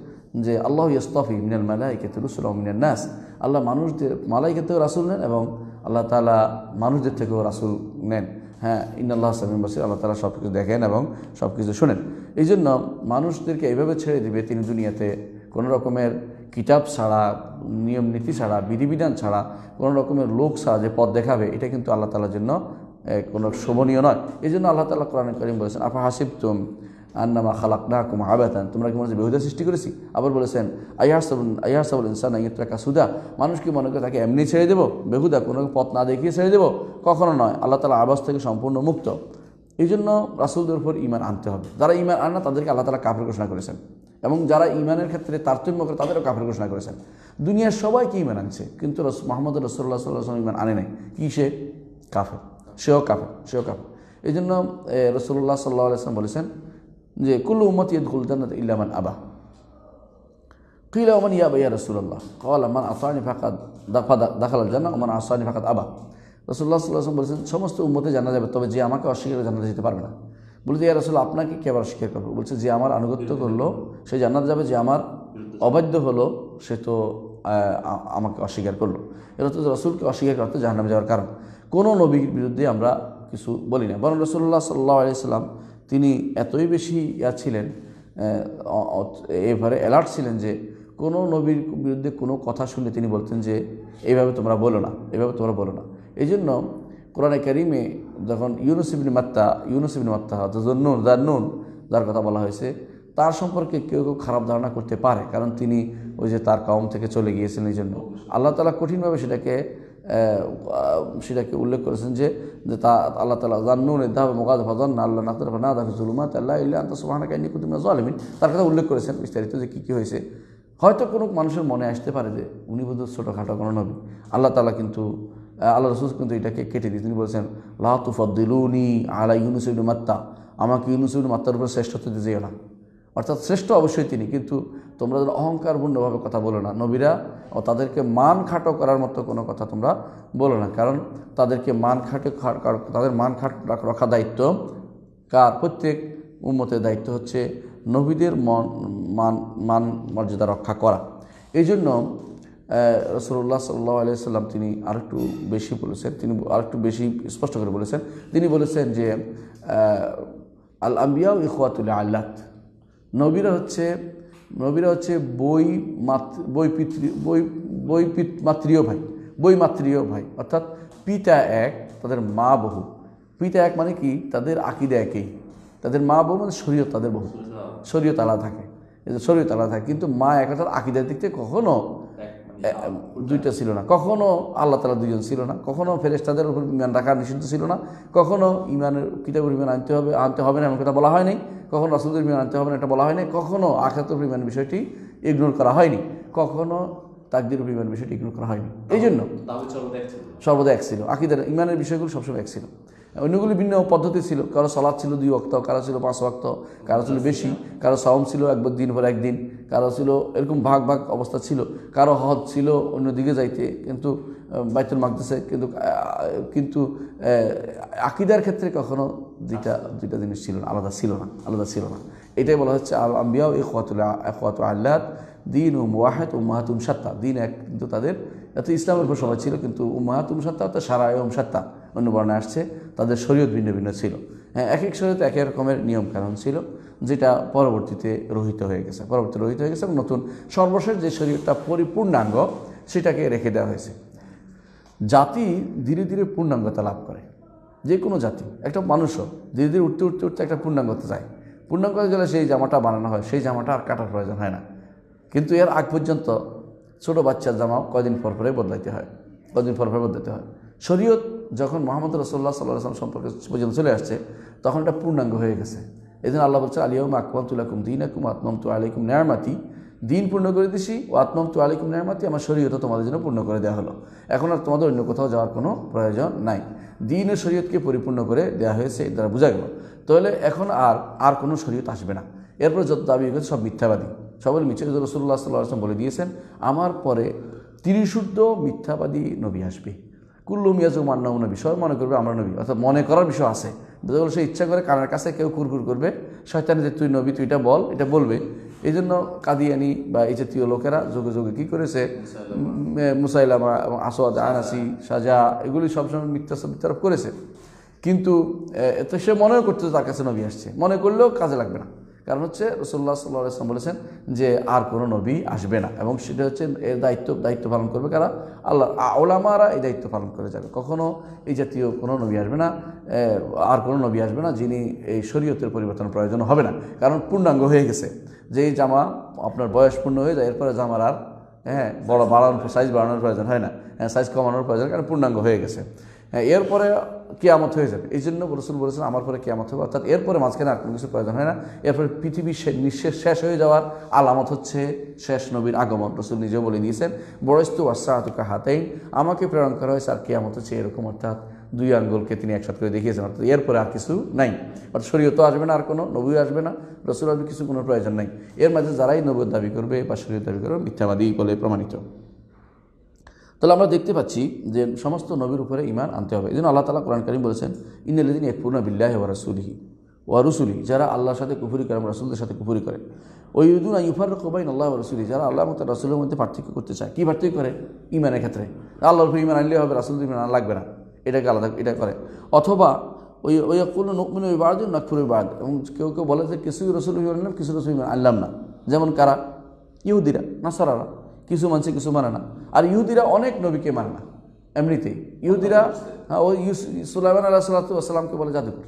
যে আল্লাহ ইস্তফি মিনাল মালাইকেত রসুল মিনাল নাস আল্লাহ মানুষদের মালাইকেতেও রাসুল নেন এবং আল্লাহ তালা মানুষদের থেকেও রাসুল নেন হ্যাঁ ইন আল্লাহ সামিম বাসির আল্লাহ তালা সব কিছু দেখেন এবং সব কিছু শোনেন এই জন্য মানুষদেরকে এইভাবে ছেড়ে দিবে তিনি দুনিয়াতে কোনো রকমের কিতাব ছাড়া নিয়ম নীতি ছাড়া বিধিবিধান ছাড়া কোনো রকমের লোক ছাড়া যে পথ দেখাবে এটা কিন্তু আল্লাহ তালার জন্য কোনো শোভনীয় নয় এই জন্য আল্লাহ তালা কোরআন করিম বলেছেন আফা হাসিব তুম আন্নামা খালাক না কুমা আবেতান তোমরা কি মনে হচ্ছে বেহুদা সৃষ্টি করেছি আবার বলেছেন সাবুল আইহার সাবুল ইনসান ইত্রাকা সুদা মানুষ কি মনে করে তাকে এমনি ছেড়ে দেবো বেহুদা কোনো পথ না দেখিয়ে ছেড়ে দেবো কখনো নয় আল্লাহ তালা আবাস থেকে সম্পূর্ণ মুক্ত এই জন্য রাসুলদের উপর ইমান আনতে হবে যারা ইমান আন না তাদেরকে আল্লাহ তালা কাফের ঘোষণা করেছেন এবং যারা ইমানের ক্ষেত্রে তারতম্য করে তাদেরও কাফের ঘোষণা করেছেন দুনিয়ার সবাইকে ইমান আনছে কিন্তু মোহাম্মদ রসল্লাহ সাল্লাহ ইমান আনে নাই কী সে কাফের সেও কাফের সেও কাফের এই জন্য রসল্লাহ সাল্লাহ আলাইসলাম বলেছেন যে কুল্লু উম্মত ইয়দ গুলদানাত ইল্লামান আবা কিলা ওমান ইয়াবা ইয়া রসুল্লাহ কল আমার আসানি ফাঁকা দাফা দাখাল জানা আমার আসানি ফাঁকাত আবা রসুল্লাহ সাল্লাহ বলেছেন সমস্ত উন্মতে জানা যাবে তবে যে আমাকে অস্বীকার জানাতে যেতে পারবে না বলতে ইয়া রসুল আপনাকে কে আবার অস্বীকার করবে বলছে যে আমার আনুগত্য করলো সে জানাতে যাবে যে আমার অবাধ্য হলো সে তো আমাকে অস্বীকার করলো এরা তো রসুলকে অস্বীকার করতে জাহান্নামে যাওয়ার কারণ কোনো নবীর বিরুদ্ধে আমরা কিছু বলি না বরং রসুল্লাহ সাল্লাহ আলিয়াল্লাম তিনি এতই বেশি ইয়া ছিলেন এবারে অ্যালার্ট ছিলেন যে কোনো নবীর বিরুদ্ধে কোনো কথা শুনে তিনি বলতেন যে এইভাবে তোমরা বলো না এভাবে তোমরা বলো না এই জন্য কোরআনে কারিমে যখন ইউনুসিবিন মাত্তা ইউনুসিবিন মাত্তা যার নুন যার কথা বলা হয়েছে তার সম্পর্কে কেউ কেউ খারাপ ধারণা করতে পারে কারণ তিনি ওই যে তার কাউম থেকে চলে গিয়েছেন এই জন্য আল্লাহ তালা কঠিনভাবে সেটাকে সেটাকে উল্লেখ করেছেন যে তা আল্লাহ তালা জান্নুন ইদ্দাহ মোগাদ ফাজান আল্লাহ নাতরফা না দাবি জুলুমাত আল্লাহ ইল্লা আন্ত সুবাহানা কাহিনী কুতুমিনা জালিমিন তার কথা উল্লেখ করেছেন বিস্তারিত যে কী কী হয়েছে হয়তো কোনো মানুষের মনে আসতে পারে যে উনি বোধ ছোটোখাটো কোনো নবী আল্লাহ তালা কিন্তু আল্লাহ রসুল কিন্তু এটাকে কেটে দিয়ে তিনি বলছেন লা তুফাদ্দিলুনি আলা ইউনুস মাত্তা আমাকে ইউনুস মাত্তার উপর শ্রেষ্ঠত্ব দিতে যেও না অর্থাৎ শ্রেষ্ঠ অবশ্যই তিনি কিন্তু তোমরা যেন অহংকারপূর্ণভাবে কথা বলো না নবীরা ও তাদেরকে মান খাটো করার মতো কোনো কথা তোমরা বলো না কারণ তাদেরকে মান খাটো তাদের মান খাট রাখা দায়িত্ব কার প্রত্যেক উন্মতের দায়িত্ব হচ্ছে নবীদের মন মান মান মর্যাদা রক্ষা করা এই জন্য রসুল্লাহ সাল্লাহ আলিয়াল্লাম তিনি আরেকটু বেশি বলেছেন তিনি আরেকটু বেশি স্পষ্ট করে বলেছেন তিনি বলেছেন যে আল আম্বিয়া ইখওয়াতুল্লাহ আল্লাহ নবীরা হচ্ছে নবীরা হচ্ছে বই মাতৃ বই পিতৃ বই বই মাতৃয় ভাই বই মাতৃয় ভাই অর্থাৎ পিতা এক তাদের মা বহু পিতা এক মানে কি তাদের আকিদে একই তাদের মা বহু মানে শরীয় তাদের বহু শরীয় তালা থাকে শরীয় তালা থাকে কিন্তু মা এক অর্থাৎ আকিদার দিক থেকে কখনও দুইটা ছিল না কখনো আল্লাহ তালা দুজন ছিল না কখনো ফেরেস্তাদের উপর ইমান রাখা নিষিদ্ধ ছিল না কখনো ইমানের কিতাবের ইমান আনতে হবে আনতে হবে না এমন কথা বলা হয়নি কখনো রাসুলদের ইমান আনতে হবে না এটা বলা হয়নি কখনো আখাতের ইমান বিষয়টি ইগনোর করা হয়নি কখনো তাকদির ইমান বিষয়টি ইগনোর করা হয়নি এই জন্য সর্বদা এক ছিল আকিদের ইমানের বিষয়গুলো সবসময় এক ছিল অন্যগুলি ভিন্ন পদ্ধতি ছিল কারো সলাদ ছিল দুই অক্ত কারো ছিল পাঁচ অক্ত কারো ছিল বেশি কারো সওম ছিল একবার দিন পর একদিন কারো ছিল এরকম ভাগ ভাগ অবস্থা ছিল কারো হজ ছিল অন্যদিকে যাইতে কিন্তু বাইতুল মাকদেশে কিন্তু কিন্তু আকিদার ক্ষেত্রে কখনো দুইটা দুইটা জিনিস ছিল না আলাদা ছিল না আলাদা ছিল না এটাই বলা হচ্ছে আল আম্বিয়াও ইকাতুল্লাহ ইকাত আল্লাহ দিন ও মোয়াহেদ ও মাহাতুম সাত্তা দিন এক কিন্তু তাদের এত ইসলামের উপর সবাই ছিল কিন্তু মাহাতুম সাত্তা অর্থাৎ সারা ওম সাত্তা অন্য বর্ণায় আসছে তাদের শরীয়ত ভিন্ন ভিন্ন ছিল হ্যাঁ, এক এক শরীরে এক এক রকমের নিয়মকানুন ছিল যেটা পরবর্তীতে রহিত হয়ে গেছে পরবর্তীতে রহিত হয়ে গেছে এবং নতুন সর্বশেষ যে শরীরটা পরিপূর্ণাঙ্গ সেটাকে রেখে দেওয়া হয়েছে জাতি ধীরে ধীরে পূর্ণাঙ্গতা লাভ করে যে কোনো জাতি একটা মানুষও ধীরে ধীরে উঠতে উঠতে উঠতে একটা পূর্ণাঙ্গতা যায় পূর্ণাঙ্গতা গেলে সেই জামাটা বানানো হয় সেই জামাটা আর কাটার প্রয়োজন হয় না কিন্তু এর আগ পর্যন্ত ছোটো বাচ্চার জামা কদিন পর পরে বদলাইতে হয় কদিন পর পরে বদলাতে হয় শরীয়ত যখন মোহাম্মদ রসোল্লা সাল্লাম সম্পর্কে পর্যন্ত চলে আসছে তখন এটা পূর্ণাঙ্গ হয়ে গেছে এই জন্য আল্লাহ বলছে আলিয়ম আকমাতুল্লাকুম দিন আকুম আত্মম তু আলাইকুম নেয়ামাতি দিন পূর্ণ করে দিছি ও আত্মম তু আলিকুম নেয়ামাতি আমার শরীয়ত তোমাদের জন্য পূর্ণ করে দেওয়া হলো এখন আর তোমাদের অন্য কোথাও যাওয়ার কোনো প্রয়োজন নাই দিন ও শরীয়তকে পরিপূর্ণ করে দেওয়া হয়েছে এর দ্বারা বোঝা গেল তাহলে এখন আর আর কোনো শরীয়ত আসবে না এরপরে যত দাবি গেছে সব মিথ্যাবাদী সবাই মিছে রসুল্লাহ সাল্লাহ আসলাম বলে দিয়েছেন আমার পরে তিরিশুদ্ধ মিথ্যাবাদী নবী আসবে কুল্লু মিয়াজু মান্নাউন নবী সবাই মনে করবে আমরা নবী অর্থাৎ মনে করার বিষয় আছে যখন সে ইচ্ছা করে কানের কাছে কেউ কুরকুর করবে শয়তানে যে তুই নবী তুই এটা বল এটা বলবে এই জন্য কাদিয়ানি বা এই জাতীয় লোকেরা যোগে যোগে কী করেছে মুসাইলামা এবং আসোয়াদ আনাসি সাজা এগুলি সবসময় মিথ্যা মিথ্যারোপ করেছে কিন্তু সে মনেও করতে তার কাছে নবী আসছে মনে করলেও কাজে লাগবে না কারণ হচ্ছে রসল্লাহ সাল্লাহ আসলাম বলেছেন যে আর কোনো নবী আসবে না এবং সেটা হচ্ছে এর দায়িত্ব দায়িত্ব পালন করবে কারা আল্লাহ আওলামারা এই দায়িত্ব পালন করে যাবে কখনও এই জাতীয় কোনো নবী আসবে না আর কোনো নবী আসবে না যিনি এই শরীয়তের পরিবর্তন প্রয়োজন হবে না কারণ পূর্ণাঙ্গ হয়ে গেছে যেই জামা আপনার বয়স পূর্ণ হয়ে যায় এরপরে জামার আর হ্যাঁ বড় বাড়ানোর সাইজ বাড়ানোর প্রয়োজন হয় না হ্যাঁ সাইজ কমানোর প্রয়োজন কারণ পূর্ণাঙ্গ হয়ে গেছে হ্যাঁ, এরপরে কেয়ামত হয়ে যাবে এই জন্য রসুল বলেছেন আমার পরে কেয়ামত হবে অর্থাৎ এরপরে মাঝখানে আর কোনো কিছু প্রয়োজন হয় না এরপরে পৃথিবী নিঃশেষ শেষ হয়ে যাওয়ার আলামত হচ্ছে শেষ নবীর আগমন রসুল নিজে বলে দিয়েছেন বড়স্তু আসাহাতুকা হাতেই আমাকে প্রেরণ করা হয়েছে আর কেয়ামত হচ্ছে এরকম অর্থাৎ দুই আঙ্গুলকে তিনি একসাথ করে দেখিয়েছেন অর্থাৎ এরপরে আর কিছু নাই অর্থাৎ শরীয়ত আসবে না আর কোনো নবীও আসবে না রসুল আসবে কিছু কোনো প্রয়োজন নাই এর মাঝে যারাই নবীর দাবি করবে বা শরীয় দাবি করবে মিথ্যাবাদী বলে প্রমাণিত তাহলে আমরা দেখতে পাচ্ছি যে সমস্ত নবীর উপরে ইমান আনতে হবে এই জন্য আল্লাহ তালা কোরআন করিম বলেছেন ইন্দিন একপূর্ণ বিল্লাহ ওয়া রসুলহি ওয়া রসুলি যারা আল্লাহর সাথে কুফুরি করে রসুলদের সাথে কুফুরি করে ওই ইউদুন ইউফার কবাইন আল্লাহ রসুলি যারা আল্লাহ মতো রসুলের মধ্যে পার্থক্য করতে চায় কী পার্থক্য করে ইমানের ক্ষেত্রে আল্লাহর উপরে ইমান আনলে হবে রাসুল ইমান লাগবে না এটাকে আলাদা এটা করে অথবা ওই ওই কোনো নকমিন ওই বাদ নাকফুর ওই বাড়াদ এবং কেউ কেউ বলে যে কিছু রসুল ইমান আনলাম কিছু রসুল ইমান আনলাম না যেমন কারা ইহুদিরা নাসারারা কিছু মানছে কিছু মানে না আর ইহুদিরা অনেক নবীকে মানে না এমনিতেই ইহুদিরা হ্যাঁ, ওই সুলাইমান আল্লাহ সাল্লাতামকে বলে জাদুঘর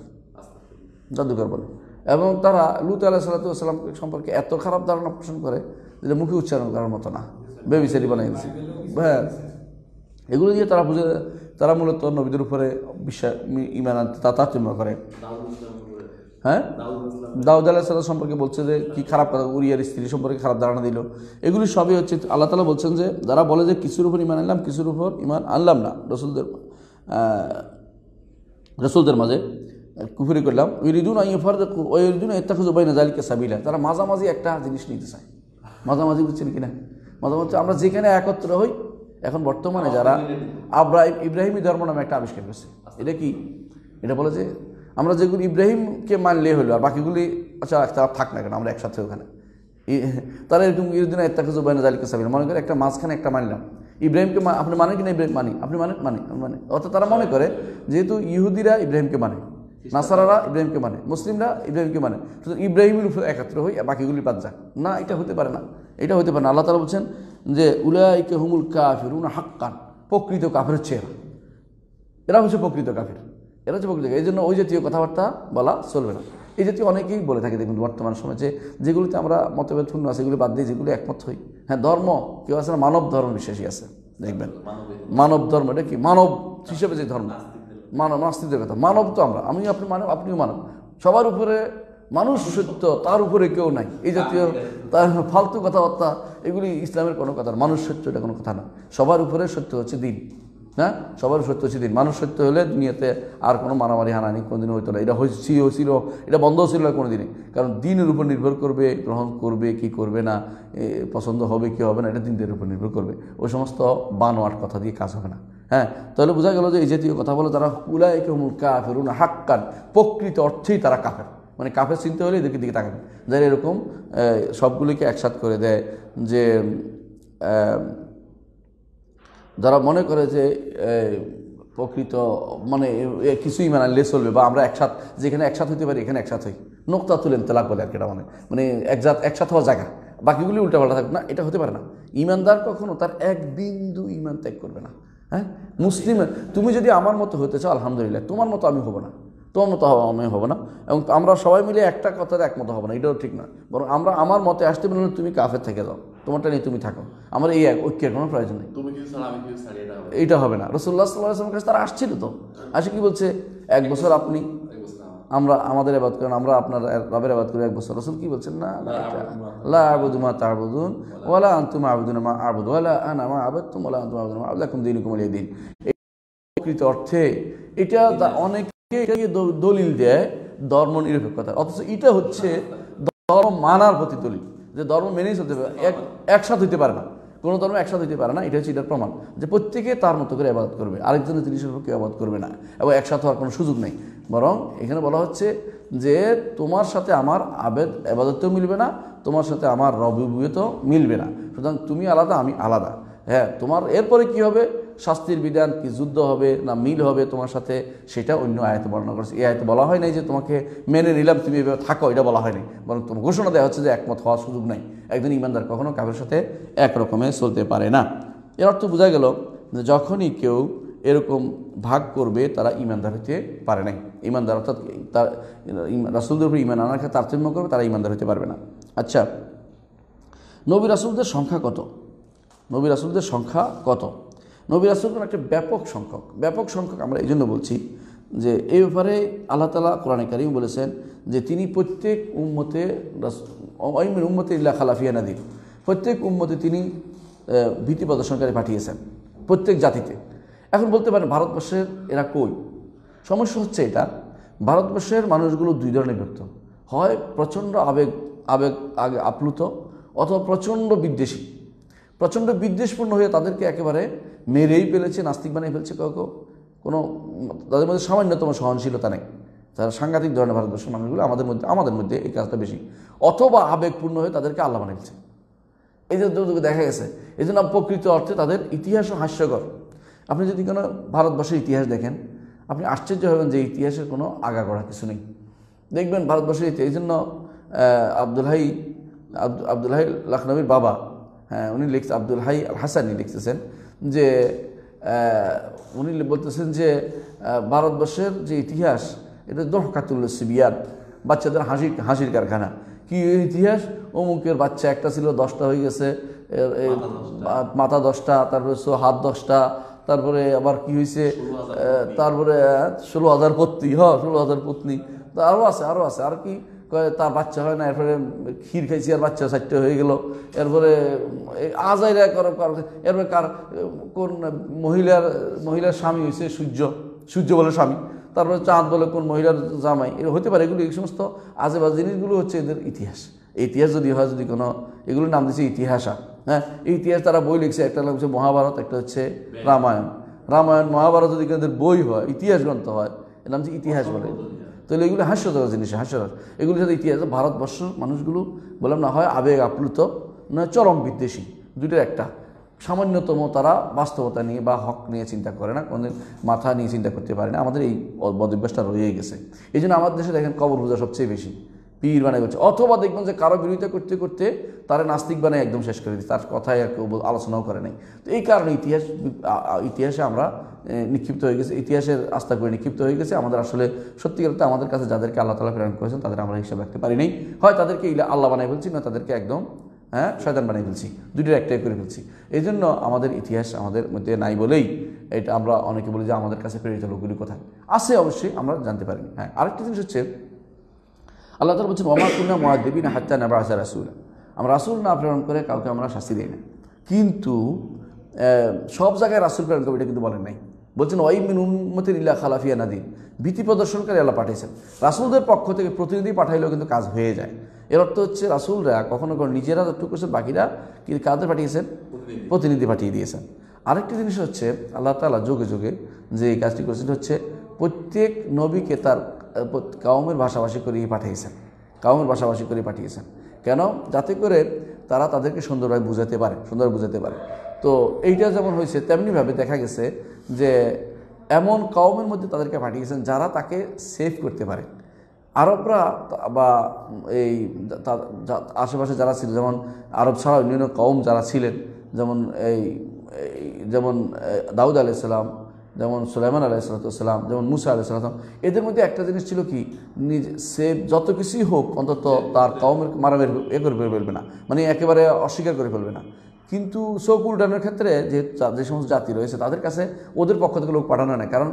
জাদুঘর বলে এবং তারা লুত আল্লাহ সাল্লাতাম সম্পর্কে এত খারাপ ধারণা পোষণ করে যে মুখে উচ্চারণ করার মতো না বেবিচারি বানাই দিয়েছে হ্যাঁ এগুলো দিয়ে তারা বুঝে তারা মূলত নবীদের উপরে বিশ্বাস ইমান আনতে তাতাত্ম্য করে হ্যাঁ দাউদ আল্লাহ সাল্লাহ সম্পর্কে বলছে যে কি খারাপ কথা উরিয়ার স্ত্রী সম্পর্কে খারাপ ধারণা দিল এগুলি সবই হচ্ছে আল্লাহ তালা বলছেন যে যারা বলে যে কিছুর উপর ইমান আনলাম কিছুর উপর ইমান আনলাম না রসুলদের রসুলদের মাঝে কুফুরি করলাম ইরিদুন ইফার ইরিদুন না জালিকে সাবিলা তারা মাঝামাঝি একটা জিনিস নিতে চায় মাঝামাঝি বুঝছেন না মাঝামাঝি আমরা যেখানে একত্র হই এখন বর্তমানে যারা আব্রাহিম ইব্রাহিমী ধর্ম নামে একটা আবিষ্কার করছে এটা কি এটা বলে যে আমরা যেগুলি ইব্রাহিমকে মানলে হলো আর বাকিগুলি আচ্ছা তারা থাক না কেন আমরা একসাথে ওখানে তারা এরকম ইউদিন এত্তাকুজু বাইনা জালিকা সাবিল মনে করে একটা মাঝখানে একটা মানলাম ইব্রাহিমকে আপনি মানেন কিনা ইব্রাহিম মানি আপনি মানেন মানে মানে অর্থাৎ তারা মনে করে যেহেতু ইহুদিরা ইব্রাহিমকে মানে নাসারারা ইব্রাহিমকে মানে মুসলিমরা ইব্রাহিমকে মানে শুধু ইব্রাহিমের উপরে একাত্র হই বাকিগুলি বাদ যাক না এটা হতে পারে না এটা হতে পারে না আল্লাহ তালা বলছেন যে উলাইকে হুমুল কাফির উনা হাক্কান প্রকৃত কাফের হচ্ছে এরা এরা হচ্ছে প্রকৃত কাফের এরা হচ্ছে প্রকৃত এই জন্য ওই জাতীয় কথাবার্তা বলা চলবে না এই জাতীয় অনেকেই বলে থাকে দেখুন বর্তমান সমাজে যেগুলিতে আমরা মতভেদ শূন্য আছে এগুলি বাদ দিয়ে যেগুলি একমত হই হ্যাঁ ধর্ম কেউ আছে না মানব ধর্ম বিশ্বাসী আছে দেখবেন মানব ধর্ম এটা কি মানব হিসেবে যে ধর্ম মানব নাস্তিকদের কথা মানব তো আমরা আমি আপনি মানব আপনিও মানব সবার উপরে মানুষ সত্য তার উপরে কেউ নাই এই জাতীয় তার ফালতু কথাবার্তা এগুলি ইসলামের কোনো কথা মানুষ সত্য এটা কোনো কথা না সবার উপরে সত্য হচ্ছে দিন না হ্যাঁ? সবার সত্য সেদিন মানুষ সত্য হলে দুনিয়াতে আর কোনো মারামারি হানানি কোনোদিন হইতো না এটা হয়েছি হয়েছিল এটা বন্ধ ছিল না কোনোদিনই কারণ দিনের উপর নির্ভর করবে গ্রহণ করবে কি করবে না পছন্দ হবে কি হবে না এটা দিনদের উপর নির্ভর করবে ওই সমস্ত বানোয়ার কথা দিয়ে কাজ হবে না হ্যাঁ তাহলে বোঝা গেল যে এই জাতীয় কথা বলে তারা কুলায় কেমন কাফের ফেরুন হাক্কান প্রকৃত অর্থেই তারা কাফের মানে কাফের চিনতে হলে এদেরকে দিকে তাকাবে যারা এরকম সবগুলিকে একসাথ করে দেয় যে যারা মনে করে যে প্রকৃত মানে কিছুই মানে লেস চলবে বা আমরা একসাথ যেখানে একসাথ হইতে পারি এখানে একসাথ হই নোক্তা তুলেন তেলাক বলে আর কি এটা মানে মানে একজাত একসাথ হওয়া জায়গা বাকিগুলি পাল্টা থাকবে না এটা হতে পারে না ইমানদার কখনো তার এক বিন্দু ইমান ত্যাগ করবে না হ্যাঁ মুসলিম তুমি যদি আমার মতো হতে চাও আলহামদুলিল্লাহ তোমার মতো আমি হব না তোমার মতো হবো আমি হবো না এবং আমরা সবাই মিলে একটা কথার একমত হবো না এটাও ঠিক না বরং আমরা আমার মতে আসতে পারি তুমি কাফের থেকে যাও তোমারটা নিয়ে তুমি থাকো আমার এই এক ঐক্যের কোনো প্রয়োজন নেই এইটা হবে না রসুল্লাহ সাল্লাহ কাছে তারা আসছিল তো আসে কি বলছে এক বছর আপনি আমরা আমাদের আবাদ করেন আমরা আপনার রবের আবাদ করি এক বছর রসুল কি বলছেন না লা আবুদু মা তাবুদুন ওয়ালা আন্তুম আবুদুন মা আবুদ ওয়ালা আন মা আবেদ তুম ওলা আন্তুম আবুদুন এখন দিন কুমলিয়া দিন প্রকৃত অর্থে এটা অনেকে এটাকে দলিল দেয় ধর্ম নিরপেক্ষতা অথচ এটা হচ্ছে ধর্ম মানার প্রতি দলিল যে ধর্ম মেনেই চলতে পারে এক একসাথ হইতে পারে না কোনো ধর্ম একসাথে হইতে পারে না এটা হচ্ছে এটার প্রমাণ যে প্রত্যেকে তার মতো করে আবাদ করবে আরেকজনের জিনিসের উপর কেউ আবাদ করবে না এবং একসাথে হওয়ার কোনো সুযোগ নেই বরং এখানে বলা হচ্ছে যে তোমার সাথে আমার আবেদ আবাদতেও মিলবে না তোমার সাথে আমার রবিবিয়তেও মিলবে না সুতরাং তুমি আলাদা আমি আলাদা হ্যাঁ তোমার এরপরে কি হবে শাস্তির বিধান কি যুদ্ধ হবে না মিল হবে তোমার সাথে সেটা অন্য আয়তে বর্ণনা করেছে এই আয়তে বলা হয় নাই যে তোমাকে মেনে নিলাম তুমি এভাবে থাকো এটা বলা হয়নি বরং তোমার ঘোষণা দেওয়া হচ্ছে যে একমত হওয়ার সুযোগ নাই একজন ইমানদার কখনও কারোর সাথে একরকমে চলতে পারে না এর অর্থ বোঝা গেল যে যখনই কেউ এরকম ভাগ করবে তারা ইমানদার হতে পারে নাই ইমানদার অর্থাৎ তার রাসুলদের উপরে ইমান আনার ক্ষেত্রে তারতম্য করবে তারা ইমানদার হতে পারবে না আচ্ছা নবী রাসুলদের সংখ্যা কত নবী রাসুলদের সংখ্যা কত নবী রাসুলগণ একটা ব্যাপক সংখ্যক ব্যাপক সংখ্যক আমরা এই জন্য বলছি যে এই ব্যাপারে আল্লাহ তালা কোরআনে কারিম বলেছেন যে তিনি প্রত্যেক উম্মতে অইমের উম্মতে ইল্লা খালাফিয়া নাদির প্রত্যেক উম্মতে তিনি ভীতি প্রদর্শনকারী পাঠিয়েছেন প্রত্যেক জাতিতে এখন বলতে পারেন ভারতবর্ষের এরা কই সমস্যা হচ্ছে এটা ভারতবর্ষের মানুষগুলো দুই ধরনের ব্যক্ত হয় প্রচণ্ড আবেগ আবেগ আগে আপ্লুত অথবা প্রচণ্ড বিদ্বেষী প্রচণ্ড বিদ্বেষপূর্ণ হয়ে তাদেরকে একেবারে মেরেই ফেলেছে নাস্তিক বানিয়ে ফেলছে কাউকে কোনো তাদের মধ্যে সামান্যতম সহনশীলতা নেই তারা সাংঘাতিক ধরনের ভারতবর্ষের মানুষগুলো আমাদের মধ্যে আমাদের মধ্যে এই কাজটা বেশি অথবা আবেগপূর্ণ হয়ে তাদেরকে আল্লাহ বানিয়েছে এই যে দেখা গেছে এই জন্য প্রকৃত অর্থে তাদের ইতিহাসও হাস্যকর আপনি যদি কোনো ভারতবর্ষের ইতিহাস দেখেন আপনি আশ্চর্য হবেন যে ইতিহাসের কোনো আগাগোড়া কিছু নেই দেখবেন ভারতবর্ষের এই জন্য আব্দুল হাই আব্দুল হাই লখনবীর বাবা হ্যাঁ উনি লিখছে আব্দুল হাই আল হাসানি লিখতেছেন যে উনি বলতেছেন যে ভারতবর্ষের যে ইতিহাস এটা দহকাতুল সিবিয়ান বাচ্চাদের হাসি হাসির কারখানা কি ইতিহাস অমুকের বাচ্চা একটা ছিল দশটা হয়ে গেছে মাথা দশটা তারপরে হাত দশটা তারপরে আবার কি হয়েছে তারপরে ষোলো হাজার পত্নী হ ষোলো হাজার পত্নী তো আরও আছে আরও আছে আর কি তার বাচ্চা হয় না এরপরে ক্ষীর খাইছি আর বাচ্চা চারটে হয়ে গেল এরপরে আজাইরা কর এরপরে কার কোন মহিলার মহিলার স্বামী হয়েছে সূর্য সূর্য বলে স্বামী তারপরে চাঁদ বলে কোন মহিলার জামাই এর হতে পারে এগুলো এই সমস্ত আজেবাজে জিনিসগুলো হচ্ছে এদের ইতিহাস ইতিহাস যদি হয় যদি কোনো এগুলোর নাম দিচ্ছে ইতিহাসা হ্যাঁ ইতিহাস তারা বই লিখছে একটা হচ্ছে মহাভারত একটা হচ্ছে রামায়ণ রামায়ণ মহাভারত যদি এদের বই হয় ইতিহাস গ্রন্থ হয় এর নাম হচ্ছে ইতিহাস বলে তাহলে এগুলি হাস্যকর জিনিস হাস্যরস এগুলির সাথে ইতিহাসে ভারতবর্ষের মানুষগুলো বললাম না হয় আবেগ আপ্লুত না চরম বিদ্বেষী দুটোর একটা সামান্যতম তারা বাস্তবতা নিয়ে বা হক নিয়ে চিন্তা করে না কোনোদিন মাথা নিয়ে চিন্তা করতে পারে না আমাদের এই বদভ্যাসটা রয়ে গেছে এই জন্য আমাদের দেশে দেখেন কবর পূজা সবচেয়ে বেশি পীর বানায় করছে অথবা দেখবেন যে কারো বিরোধিতা করতে করতে তারা নাস্তিক বানায় একদম শেষ করে দিচ্ছে তার কথায় আর কেউ আলোচনাও করে নাই তো এই কারণে ইতিহাস ইতিহাসে আমরা নিক্ষিপ্ত হয়ে গেছে ইতিহাসের আস্থা করে নিক্ষিপ্ত হয়ে গেছে আমাদের আসলে সত্যিকার আমাদের কাছে যাদেরকে আল্লাহ তালা প্রেরণ করেছেন তাদের আমরা হিসাব রাখতে পারি নাই হয় তাদেরকে আল্লাহ বানাই ফেলছি না তাদেরকে একদম হ্যাঁ শয়তান বানিয়ে ফেলছি দুটির একটাই করে ফেলছি এই জন্য আমাদের ইতিহাস আমাদের মধ্যে নাই বলেই এটা আমরা অনেকে বলি যে আমাদের কাছে প্রেরিত লোকগুলি কোথায় আছে অবশ্যই আমরা জানতে পারিনি হ্যাঁ আরেকটা জিনিস হচ্ছে আল্লাহ তালা বলছে মামা কুন্না না হাত্তা না আসা রাসুল আমরা রাসুল না প্রেরণ করে কাউকে আমরা শাস্তি দিই না কিন্তু সব জায়গায় রাসুল প্রেরণ করবে এটা কিন্তু বলেন নাই বলছেন মিন উন্মতির ইল্লা খালাফিয়া নাদিন ভীতি প্রদর্শনকারী আল্লাহ পাঠিয়েছেন রাসুলদের পক্ষ থেকে প্রতিনিধি পাঠাইলেও কিন্তু কাজ হয়ে যায় এর অর্থ হচ্ছে রাসুলরা কখনো কখনো নিজেরা যতটুকু করছেন বাকিরা কিন্তু কাদের পাঠিয়েছেন প্রতিনিধি পাঠিয়ে দিয়েছেন আরেকটি জিনিস হচ্ছে আল্লাহ তালা যোগে যোগে যে কাজটি করেছেন হচ্ছে প্রত্যেক নবীকে তার কাউমের ভাষাভাষী করিয়ে পাঠিয়েছেন কাউমের ভাষাভাষী করিয়ে পাঠিয়েছেন কেন যাতে করে তারা তাদেরকে সুন্দরভাবে বুঝাতে পারে সুন্দর বুঝাতে পারে তো এইটা যেমন হয়েছে তেমনিভাবে দেখা গেছে যে এমন কাউমের মধ্যে তাদেরকে পাঠিয়েছেন যারা তাকে সেভ করতে পারে আরবরা বা এই আশেপাশে যারা ছিল যেমন আরব ছাড়া অন্যান্য কম যারা ছিলেন যেমন এই যেমন দাউদ আলাইসাল্লাম যেমন সুলাইমান সালাতাম যেমন মুসা আলাইসালাম এদের মধ্যে একটা জিনিস ছিল কি নিজে সে যত কিছুই হোক অন্তত তার কাউমের মারা বের এ করে বের ফেলবে না মানে একেবারে অস্বীকার করে ফেলবে না কিন্তু সৌক উল্টানোর ক্ষেত্রে যে যে সমস্ত জাতি রয়েছে তাদের কাছে ওদের পক্ষ থেকে লোক পাঠানো না কারণ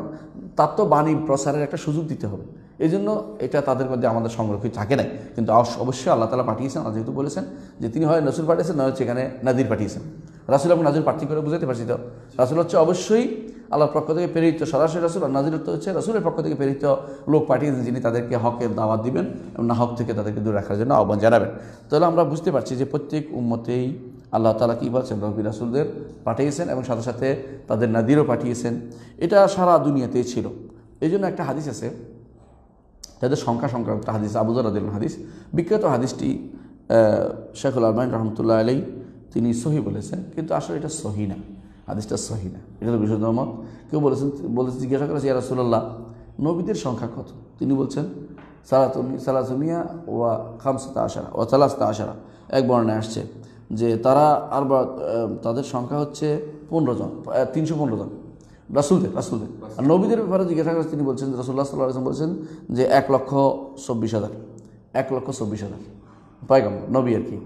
তার তো বাণী প্রসারের একটা সুযোগ দিতে হবে এই জন্য এটা তাদের মধ্যে আমাদের সংরক্ষিত থাকে নাই কিন্তু অবশ্যই আল্লাহ তালা পাঠিয়েছেন আল্লাহ যেহেতু বলেছেন যে তিনি হয় নসুল পাঠিয়েছেন নয় সেখানে নাদির পাঠিয়েছেন রাসুল আপনি নাজির পার্থী করে বুঝাতে পারছি তো রাসুল হচ্ছে অবশ্যই আল্লাহর পক্ষ থেকে প্রেরিত সরাসরি রাসুল আর নাজিরত হচ্ছে রাসুলের পক্ষ থেকে প্রেরিত লোক পাঠিয়ে যিনি তাদেরকে হকের দাওয়াত দিবেন এবং না হক থেকে তাদেরকে দূরে রাখার জন্য আহ্বান জানাবেন তাহলে আমরা বুঝতে পারছি যে প্রত্যেক উম্মতেই আল্লাহ তালা কী বলছেন রবি রাসুলদের পাঠিয়েছেন এবং সাথে সাথে তাদের নাদিরও পাঠিয়েছেন এটা সারা দুনিয়াতেই ছিল এই জন্য একটা হাদিস আছে তাদের সংখ্যা সংক্রান্ত হাদিস আবুজার হাদিস বিখ্যাত হাদিসটি শেখুল আলমাইন রহমতুল্লাহ আলাই তিনি সহি বলেছেন কিন্তু আসলে এটা সহি না আদেশটা সহি না এটা বিশুদ্ধ মত কেউ বলেছেন বলেছে জিজ্ঞাসা করেছে ইয়া রাসুল্লাহ নবীদের সংখ্যা কত তিনি বলছেন সালাতমি সালাতমিয়া ওয়া খামসাতা আশারা ও সালাস্তা আশারা এক বর্ণায় আসছে যে তারা আর তাদের সংখ্যা হচ্ছে পনেরো জন তিনশো পনেরো জন রাসুলদের রাসুলদের আর নবীদের ব্যাপারে জিজ্ঞাসা করেছে তিনি বলছেন রাসুল্লাহ সাল্লাহ আসলাম বলছেন যে এক লক্ষ চব্বিশ হাজার এক লক্ষ চব্বিশ হাজার পাইগম নবী আর কি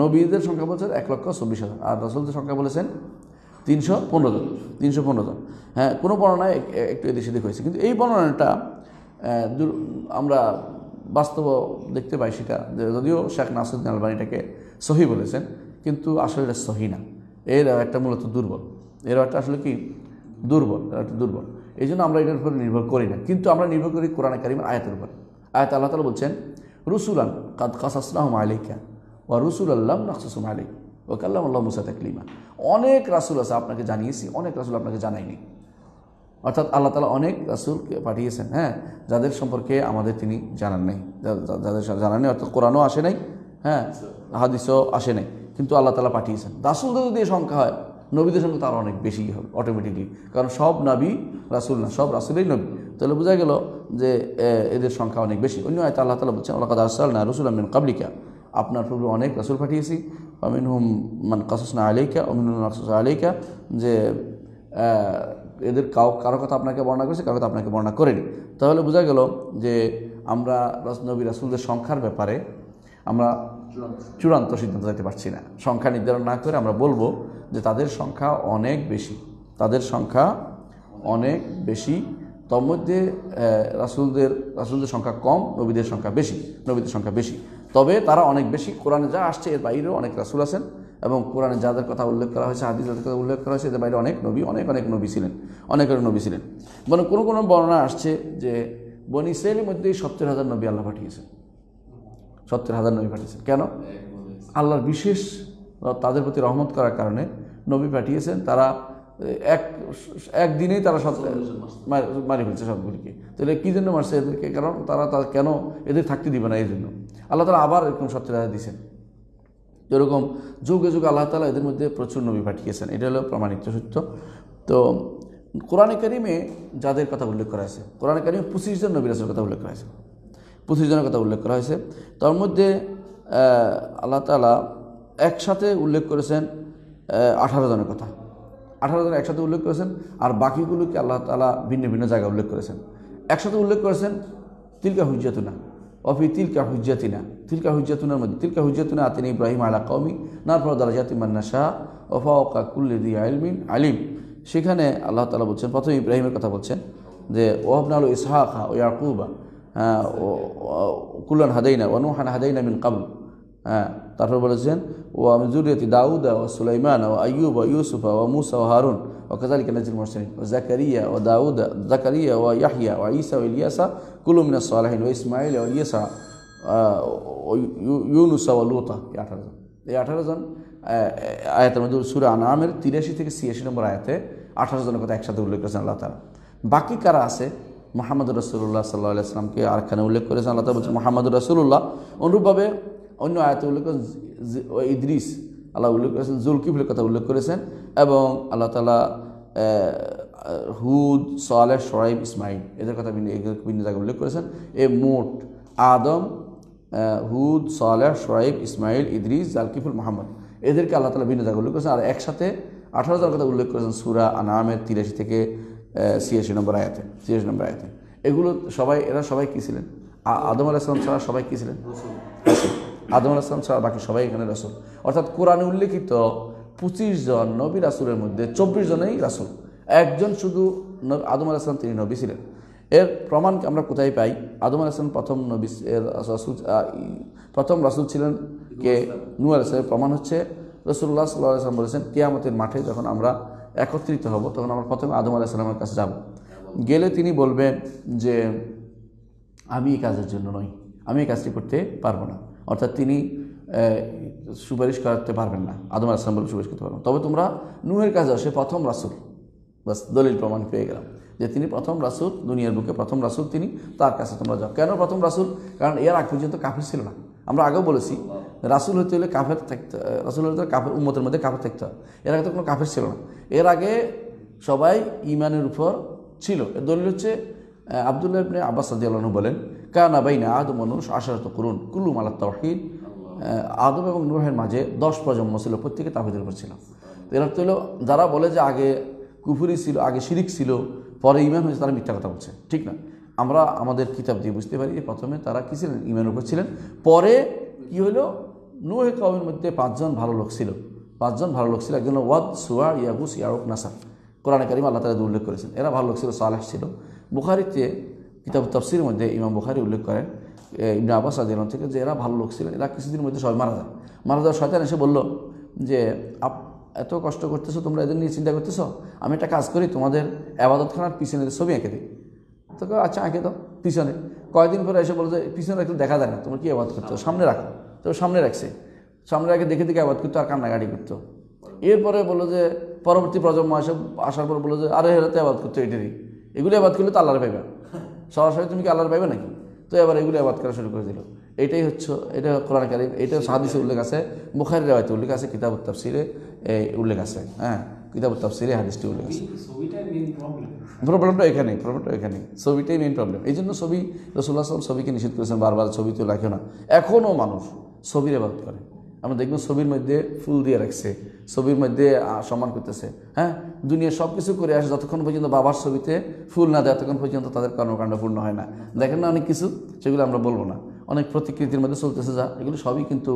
নবীদের সংখ্যা বলছেন এক লক্ষ চব্বিশ হাজার আর রাসুলদের সংখ্যা বলেছেন তিনশো পনেরো জন তিনশো পনেরো জন হ্যাঁ কোনো বর্ণনায় একটু এদিক সেদিক হয়েছে কিন্তু এই বর্ণনাটা আমরা বাস্তব দেখতে পাই সেটা যদিও শেখ নাসুদ্দিন আলবানিটাকে এটাকে সহি বলেছেন কিন্তু আসলে এটা সহি না এর একটা মূলত দুর্বল এর একটা আসলে কি দুর্বল একটা দুর্বল এই জন্য আমরা এটার উপরে নির্ভর করি না কিন্তু আমরা নির্ভর করি কোরআন কারিমের আয়াতের উপর আয়াত আল্লাহ তালা বলছেন আল কাদ কাসাসম আলিকা বা রুসুল আল্লাহ নাকসাসম আলিকা ওকাল্লাম আল্লাহ মুসা তাকলিমা অনেক রাসুল আছে আপনাকে জানিয়েছি অনেক রাসুল আপনাকে জানায়নি অর্থাৎ আল্লাহ তালা অনেক রাসুলকে পাঠিয়েছেন হ্যাঁ যাদের সম্পর্কে আমাদের তিনি জানান নাই যাদের জানান নেই অর্থাৎ কোরআনও আসে নাই হ্যাঁ হাদিসও আসে নাই কিন্তু আল্লাহ তালা পাঠিয়েছেন রাসুলদের যদি সংখ্যা হয় নবীদের সংখ্যা তার অনেক বেশি হবে অটোমেটিকলি কারণ সব নাবি রাসুল না সব রাসুলেই নবী তাহলে বোঝা গেল যে এদের সংখ্যা অনেক বেশি অন্য হয়তো আল্লাহ তালা বলছেন আল্লাহ না রসুল আমিন কাবলিকা আপনার পূর্বে অনেক রাসুল পাঠিয়েছি অমিন হুম মান কাসুসনা আলিকা অমিন কাসুসনা আলিকা যে এদের কাউ কারো কথা আপনাকে বর্ণনা করেছে কারো কথা আপনাকে বর্ণনা করেনি তাহলে বোঝা গেল যে আমরা নবী রাসুলদের সংখ্যার ব্যাপারে আমরা চূড়ান্ত সিদ্ধান্ত দিতে পারছি না সংখ্যা নির্ধারণ না করে আমরা বলবো যে তাদের সংখ্যা অনেক বেশি তাদের সংখ্যা অনেক বেশি মধ্যে রাসুলদের রাসুলদের সংখ্যা কম নবীদের সংখ্যা বেশি নবীদের সংখ্যা বেশি তবে তারা অনেক বেশি কোরআনে যা আসছে এর বাইরেও অনেক রাসুল আছেন এবং কোরআনে যাদের কথা উল্লেখ করা হয়েছে হাদিস যাদের কথা উল্লেখ করা হয়েছে এদের বাইরে অনেক নবী অনেক অনেক নবী ছিলেন অনেক অনেক নবী ছিলেন মানে কোনো কোনো বর্ণনা আসছে যে বন ইসরায়েলের মধ্যেই সত্তর হাজার নবী আল্লাহ পাঠিয়েছেন সত্তর হাজার নবী পাঠিয়েছেন কেন আল্লাহর বিশেষ তাদের প্রতি রহমত করার কারণে নবী পাঠিয়েছেন তারা এক একদিনেই তারা সব মারি ফেলছে সবগুলিকে তাহলে কী জন্য মারছে এদেরকে কারণ তারা তার কেন এদের থাকতে দিবে না এই জন্য আল্লাহ তালা আবার এরকম সত্যতা দিয়েছেন এরকম যুগে যুগে আল্লাহ তালা এদের মধ্যে প্রচুর নবী পাঠিয়েছেন এটা হলো প্রমাণিত সত্য তো কোরআনে কারিমে যাদের কথা উল্লেখ করা হয়েছে কোরআনে কারিমে পঁচিশ জন নবী রাসুলের কথা উল্লেখ করা হয়েছে পঁচিশ জনের কথা উল্লেখ করা হয়েছে তার মধ্যে আল্লাহ তালা একসাথে উল্লেখ করেছেন আঠারো জনের কথা আঠারো জন একসাথে উল্লেখ করেছেন আর বাকিগুলোকে আল্লাহ তালা ভিন্ন ভিন্ন জায়গায় উল্লেখ করেছেন একসাথে উল্লেখ করেছেন তিলকা হুজিয়াতুনা অফি তিলকা হুজ্জাতিনা তিলকা হুজ্জাতুনার মধ্যে তিলকা হুজ্জাতুনা আতিন ইব্রাহিম আলা কৌমি নারফর জাতি মান্না শাহ ওফা ওকা কুল্লিদি আলমিন আলিম সেখানে আল্লাহ তালা বলছেন প্রথমে ইব্রাহিমের কথা বলছেন যে ওহাবনাল ইসহাখা ও ইয়াকুবা হ্যাঁ, কুল্লান হাদাইনা ও হান হাদাইনা মিন কাবুল হ্যাঁ তারপর বলেছেন ও আমজুরিয়তি দাউদা ও সুলাইমান ও আইয়ুব ও ইউসুফা ও মুসা ও হারুন وكذلك نجزي المرسلين وزكريا وداود زكريا ويحيى وعيسى والياس كل من الصالحين وإسماعيل واليسع ইউনুস ওয়া লুতা এই আঠারো জন এই আঠারো জন আয়াতের মধ্যে সুরা আনামের তিরাশি থেকে ছিয়াশি নম্বর আয়াতে আঠারো জনের কথা একসাথে উল্লেখ করেছেন আল্লাহ তালা বাকি কারা আছে মোহাম্মদ রসুল্লাহ সাল্লাহ আসলামকে আরেকখানে উল্লেখ করেছেন আল্লাহ তালা বলছেন মোহাম্মদ রসুল্লাহ অনুরূপভাবে অন্য আয়াতে উল্লেখ ইদ্রিস আল্লাহ উল্লেখ করেছেন জুলকিফুলের কথা উল্লেখ করেছেন এবং আল্লাহ তালা হুদ সালেহ সরাইব ইসমাইল এদের কথা বিভিন্ন জায়গায় উল্লেখ করেছেন এ মোট আদম হুদ সালেহ সরাইব ইসমাইল ইদ্রিস জালকিফুল মোহাম্মদ এদেরকে আল্লাহ তালা ভিন্ন জায়গায় উল্লেখ করেছেন আর একসাথে আঠারো জার কথা উল্লেখ করেছেন সুরা আনামের তিরাশি থেকে সিএসি নম্বর আয়াতে সিএসি নম্বর আয়াতে এগুলো সবাই এরা সবাই কী ছিলেন আদম আলাইসলাম ছাড়া সবাই কী ছিলেন আদম আসলাম ছাড়া বাকি সবাই এখানে রাসুল অর্থাৎ কোরআনে উল্লেখিত পঁচিশ জন নবী রাসুলের মধ্যে চব্বিশ জনেই রাসুল একজন শুধু আদম আসলাম তিনি নবী ছিলেন এর প্রমাণ আমরা কোথায় পাই আদম আলাইসলাম প্রথম নবী রাসুল প্রথম রাসুল ছিলেন কে নু আলাইসলামের প্রমাণ হচ্ছে রসুল্লাহ সাল্লাহ আসলাম বলেছেন কেয়ামতের মাঠে যখন আমরা একত্রিত হব তখন আমরা প্রথমে আদম আলাইসলামের কাছে যাব গেলে তিনি বলবেন যে আমি এই কাজের জন্য নই আমি এই কাজটি করতে পারবো না অর্থাৎ তিনি সুপারিশ করতে পারবেন না আদম আসলাম বলে সুপারিশ করতে পারবেন তবে তোমরা নুহের কাজে আসে প্রথম রাসুল বাস দলিল প্রমাণ পেয়ে গেলাম যে তিনি প্রথম রাসুল দুনিয়ার বুকে প্রথম রাসুল তিনি তার কাছে তোমরা যাও কেন প্রথম রাসুল কারণ এর আগ পর্যন্ত কাফের ছিল না আমরা আগেও বলেছি রাসুল হতে হলে কাফের থাকতে রাসুল হতে কাফের উম্মতের মধ্যে কাফের থাকতে হয় এর আগে তো কোনো কাফের ছিল না এর আগে সবাই ইমানের উপর ছিল দলিল হচ্ছে আবদুল্লাহ ইবনে আব্বাস আদিয়ালু বলেন কানা বাইনা আদম মানুষ আশারত করুন কুলুম আল্লাহ তাহিদ আদম এবং নুরহের মাঝে দশ প্রজন্ম ছিল প্রত্যেকে তাহিদের উপর ছিল এরা তো হলো যারা বলে যে আগে কুফুরি ছিল আগে শিরিক ছিল পরে ইমান হয়েছে তারা মিথ্যা কথা বলছে ঠিক না আমরা আমাদের কিতাব দিয়ে বুঝতে পারি যে প্রথমে তারা কী ছিলেন ইমানের উপর ছিলেন পরে কি হলো নুহে কাউমের মধ্যে পাঁচজন ভালো লোক ছিল পাঁচজন ভালো লোক ছিল একজন ওয়াদ সুয়া ইয়াগুস ইয়ারুক নাসার কোরআন কারিম আল্লাহ তালা উল্লেখ করেছেন এরা ভালো লোক ছিল সালাহ ছিল বুখারিতে কিতাব তফসির মধ্যে ইমাম বুখারি উল্লেখ করেন ইবনে আবাস আদিলাম থেকে যে এরা ভালো লোক ছিলেন এরা কিছুদিনের মধ্যে সবাই মারা যায় মারা যাওয়ার শয়তান এসে বলল যে আপ এত কষ্ট করতেছো তোমরা এদের নিয়ে চিন্তা করতেছো আমি একটা কাজ করি তোমাদের আবাদতখানার পিছনে ছবি এঁকে দিই তো আচ্ছা এঁকে দাও পিছনে কয়েকদিন পরে এসে বলো যে পিছনে রাখলে দেখা যায় না তোমরা কি আবাদ করতো সামনে রাখো তো সামনে রাখছে সামনে রাখে দেখে দেখে আবাদ করতো আর কান্নাকাটি করতো এরপরে বলো যে পরবর্তী প্রজন্ম এসে আসার পর বলো যে আরে হেরাতে আবাদ করতো এটারই এগুলি আবাদ করলে তো আল্লাহর পাইবা সরাসরি তুমি কি আল্লাহর পাইবে নাকি তো এবার এগুলো আবাদ করা শুরু করে দিল এটাই হচ্ছে এটা কোরআন কারিম এটা সাহাদিসে উল্লেখ আছে মুখারি রেওয়াতে উল্লেখ আছে কিতাব এই উল্লেখ আছে হ্যাঁ কিতাব সিরে হাদিসটি উল্লেখ আছে প্রবলেমটা এখানেই প্রবলেমটা এখানেই ছবিটাই মেইন প্রবলেম এই জন্য ছবি রসুল্লাহ আসলাম ছবিকে নিষেধ করেছেন বারবার ছবি তো লাগে না এখনও মানুষ ছবির আবাদ করে আমরা দেখবেন ছবির মধ্যে ফুল দিয়ে রাখছে ছবির মধ্যে সম্মান করতেছে হ্যাঁ দুনিয়া সব কিছু করে আসে যতক্ষণ পর্যন্ত বাবার ছবিতে ফুল না দেয় ততক্ষণ পর্যন্ত তাদের কর্মকাণ্ড পূর্ণ হয় না দেখেন না অনেক কিছু সেগুলো আমরা বলবো না অনেক প্রতিকৃতির মধ্যে চলতেছে যা এগুলো সবই কিন্তু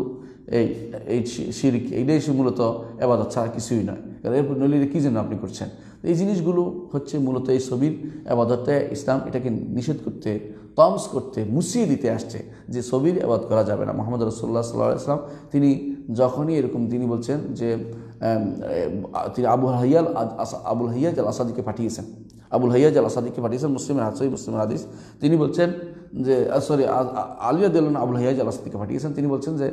এই এই সিরিক এইটাই মূলত আবাদত ছাড়া কিছুই নয় কারণ এরপর নলিরে কী জন্য আপনি করছেন এই জিনিসগুলো হচ্ছে মূলত এই ছবির আবাদতে ইসলাম এটাকে নিষেধ করতে তমস করতে মুসিয়ে দিতে আসছে যে ছবির আবাদ করা যাবে না মোহাম্মদ রসুল্লাহ সাল্লাহ তিনি যখনই এরকম তিনি বলছেন যে তিনি আবুল হাইয়াল আবুল হাইয়াজ আল আসাদিকে পাঠিয়েছেন আবুল হাইয়াজ আল আসাদিকে পাঠিয়েছেন মুসলিমের হাসই মুসলিমের হাদিস তিনি বলছেন যে সরি আলিয়া দেলন আবুল হাইয়াজ আল আসাদিকে পাঠিয়েছেন তিনি বলছেন যে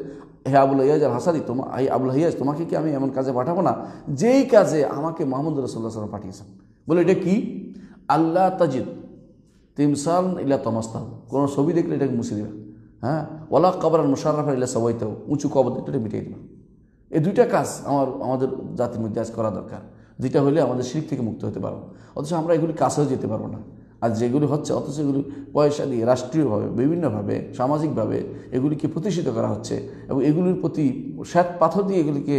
হে আবুল হাইয়াজ আল হাসাদি তোমা হে আবুল হাইয়াজ তোমাকে কি আমি এমন কাজে পাঠাবো না যেই কাজে আমাকে মোহাম্মদ রসুল্লাহ সাল্লাম পাঠিয়েছেন বলে এটা কি আল্লাহ তাজিদ তিমসাল ইলা তমাস্তাহ কোনো ছবি দেখলে এটাকে মুছে দেবে হ্যাঁ ওলা কবর আর মুশারফা ইলা সবাইতেও উঁচু কবর এটা মিটিয়ে দেবে এই দুইটা কাজ আমার আমাদের জাতির মধ্যে আজ করা দরকার দুইটা হলে আমাদের শিখ থেকে মুক্ত হতে পারবো অথচ আমরা এগুলি কাছেও যেতে পারবো না আর যেগুলি হচ্ছে অথচ এগুলি পয়সা দিয়ে রাষ্ট্রীয়ভাবে বিভিন্নভাবে সামাজিকভাবে এগুলিকে প্রতিষ্ঠিত করা হচ্ছে এবং এগুলির প্রতি স্যাত পাথর দিয়ে এগুলিকে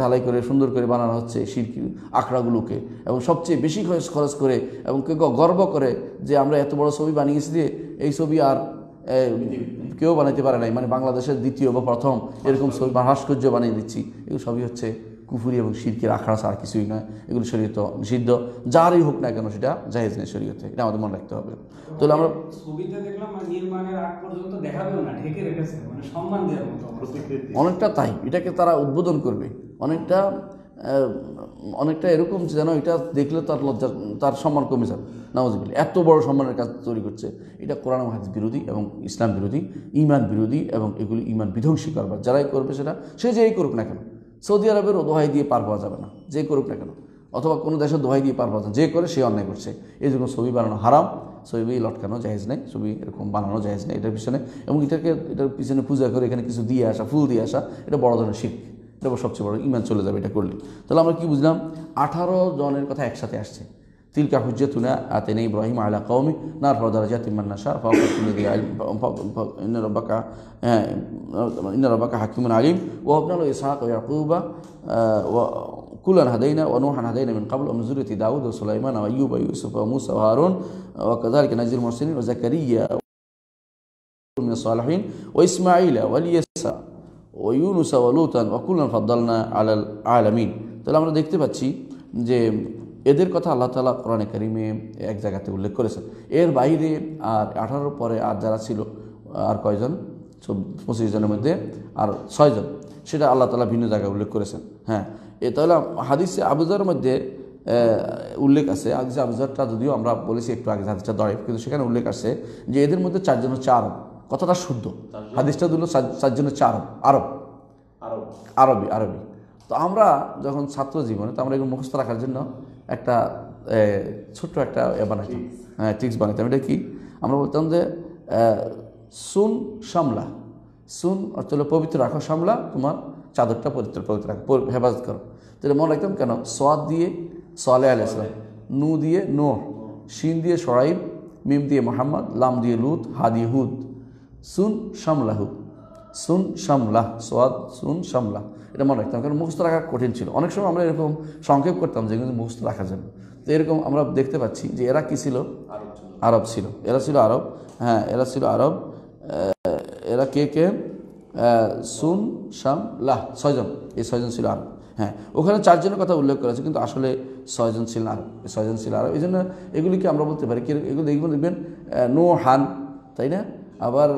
ঢালাই করে সুন্দর করে বানানো হচ্ছে শিল্পী আখড়াগুলোকে এবং সবচেয়ে বেশি খরচ খরচ করে এবং কেউ গর্ব করে যে আমরা এত বড় ছবি বানিয়েছি দিয়ে এই ছবি আর কেউ বানাইতে পারে নাই মানে বাংলাদেশের দ্বিতীয় বা প্রথম এরকম ছবি মানে ভাস্কর্য বানিয়ে দিচ্ছি এগুলো সবই হচ্ছে কুফুরি এবং শিরকের আখড়া ছাড়া কিছুই নয় এগুলো শরীয়ত নিষিদ্ধ যারই হোক না কেন সেটা জাহেজ নেই শরীয়তে এটা আমাদের মনে রাখতে হবে তাহলে আমরা মানে অনেকটা তাই এটাকে তারা উদ্বোধন করবে অনেকটা অনেকটা এরকম যেন এটা দেখলে তার লজ্জা তার সম্মান কমে যাবে নামাজ এত বড় সম্মানের কাজ তৈরি করছে এটা কোরআন হাজ বিরোধী এবং ইসলাম বিরোধী ইমান বিরোধী এবং এগুলি ইমান বিধ্বংসী কারবার যারাই করবে সেটা সে যেই করুক না কেন সৌদি আরবের দোহাই দিয়ে পার পাওয়া যাবে না যে করুক না কেন অথবা কোনো দেশের দোহাই দিয়ে পার পাওয়া যাবে যে করে সে অন্যায় করছে এই জন্য ছবি বানানো হারাম ছবি লটকানো জাহেজ নেই ছবি এরকম বানানো জাহেজ নেই এটার পিছনে এবং এটাকে এটার পিছনে পূজা করে এখানে কিছু দিয়ে আসা ফুল দিয়ে আসা এটা বড় ধরনের শিখ এটা সবচেয়ে বড় ইমান চলে যাবে এটা করলে তাহলে আমরা কি বুঝলাম আঠারো জনের কথা একসাথে আসছে تلك حجتنا آتينا إبراهيم على قومه نرفع درجات من نشاء فوق كل ذي علم إن ربك آه، إن ربك حكيم عليم وابن له إسحاق ويعقوب آه، وكلا هدينا ونوحا هدينا من قبل ومن ذرية داود وسليمان وأيوب ويوسف وموسى وهارون وكذلك نجزي المرسلين وزكريا من الصالحين وإسماعيل واليسع ويونس ولوطا وكلا فضلنا على العالمين تلامنا আমরা দেখতে যে এদের কথা আল্লাহ তালা কোরআনে কারিমে এক জায়গাতে উল্লেখ করেছেন এর বাইরে আর আঠারোর পরে আর যারা ছিল আর কয়জন পঁচিশ জনের মধ্যে আর ছয়জন সেটা আল্লাহ তালা ভিন্ন জায়গায় উল্লেখ করেছেন হ্যাঁ এ তাহলে হাদিসে আবুজার মধ্যে উল্লেখ আছে হাদিসে আবুজারটা যদিও আমরা বলেছি একটু আগে হাদিসটা দড়াইব কিন্তু সেখানে উল্লেখ আছে যে এদের মধ্যে চারজন হচ্ছে আরব কথাটা শুদ্ধ হাদিসটা দিল চারজন হচ্ছে আরব আরব আরবি আরবি তো আমরা যখন ছাত্র জীবনে তো আমরা এগুলো মুখস্থ রাখার জন্য একটা ছোট্ট একটা এ বানাইতাম হ্যাঁ টিক্স বানাইতাম এটা কি আমরা বলতাম যে সুন সামলা সুন অর্থ পবিত্র রাখো সামলা তোমার চাদরটা পবিত্র পবিত্র রাখো হেফাজত করো তাহলে মনে রাখতাম কেন সোয়াদ দিয়ে সোয়ালে আলি ইসলাম নু দিয়ে নো শিন দিয়ে সরাইব মিম দিয়ে মোহাম্মদ লাম দিয়ে লুত হাদি হুদ সুন হুদ সুন শামলাহ সোয়াদ সুন শামলাহ এটা মনে রাখতাম কারণ মুখস্থ রাখা কঠিন ছিল অনেক সময় আমরা এরকম সংক্ষেপ করতাম যে কিন্তু মুখস্থ রাখার জন্য তো এরকম আমরা দেখতে পাচ্ছি যে এরা কী ছিল আরব ছিল এরা ছিল আরব হ্যাঁ এরা ছিল আরব এরা কে কে সুন শাম লাহ ছয়জন এই ছয়জন ছিল আরব হ্যাঁ ওখানে চারজনের কথা উল্লেখ করা আছে কিন্তু আসলে ছয়জন ছিল আরব ছয়জন ছিল আরব এই জন্য এগুলিকে আমরা বলতে পারি এগুলো দেখবেন দেখবেন নো হান তাই না আবার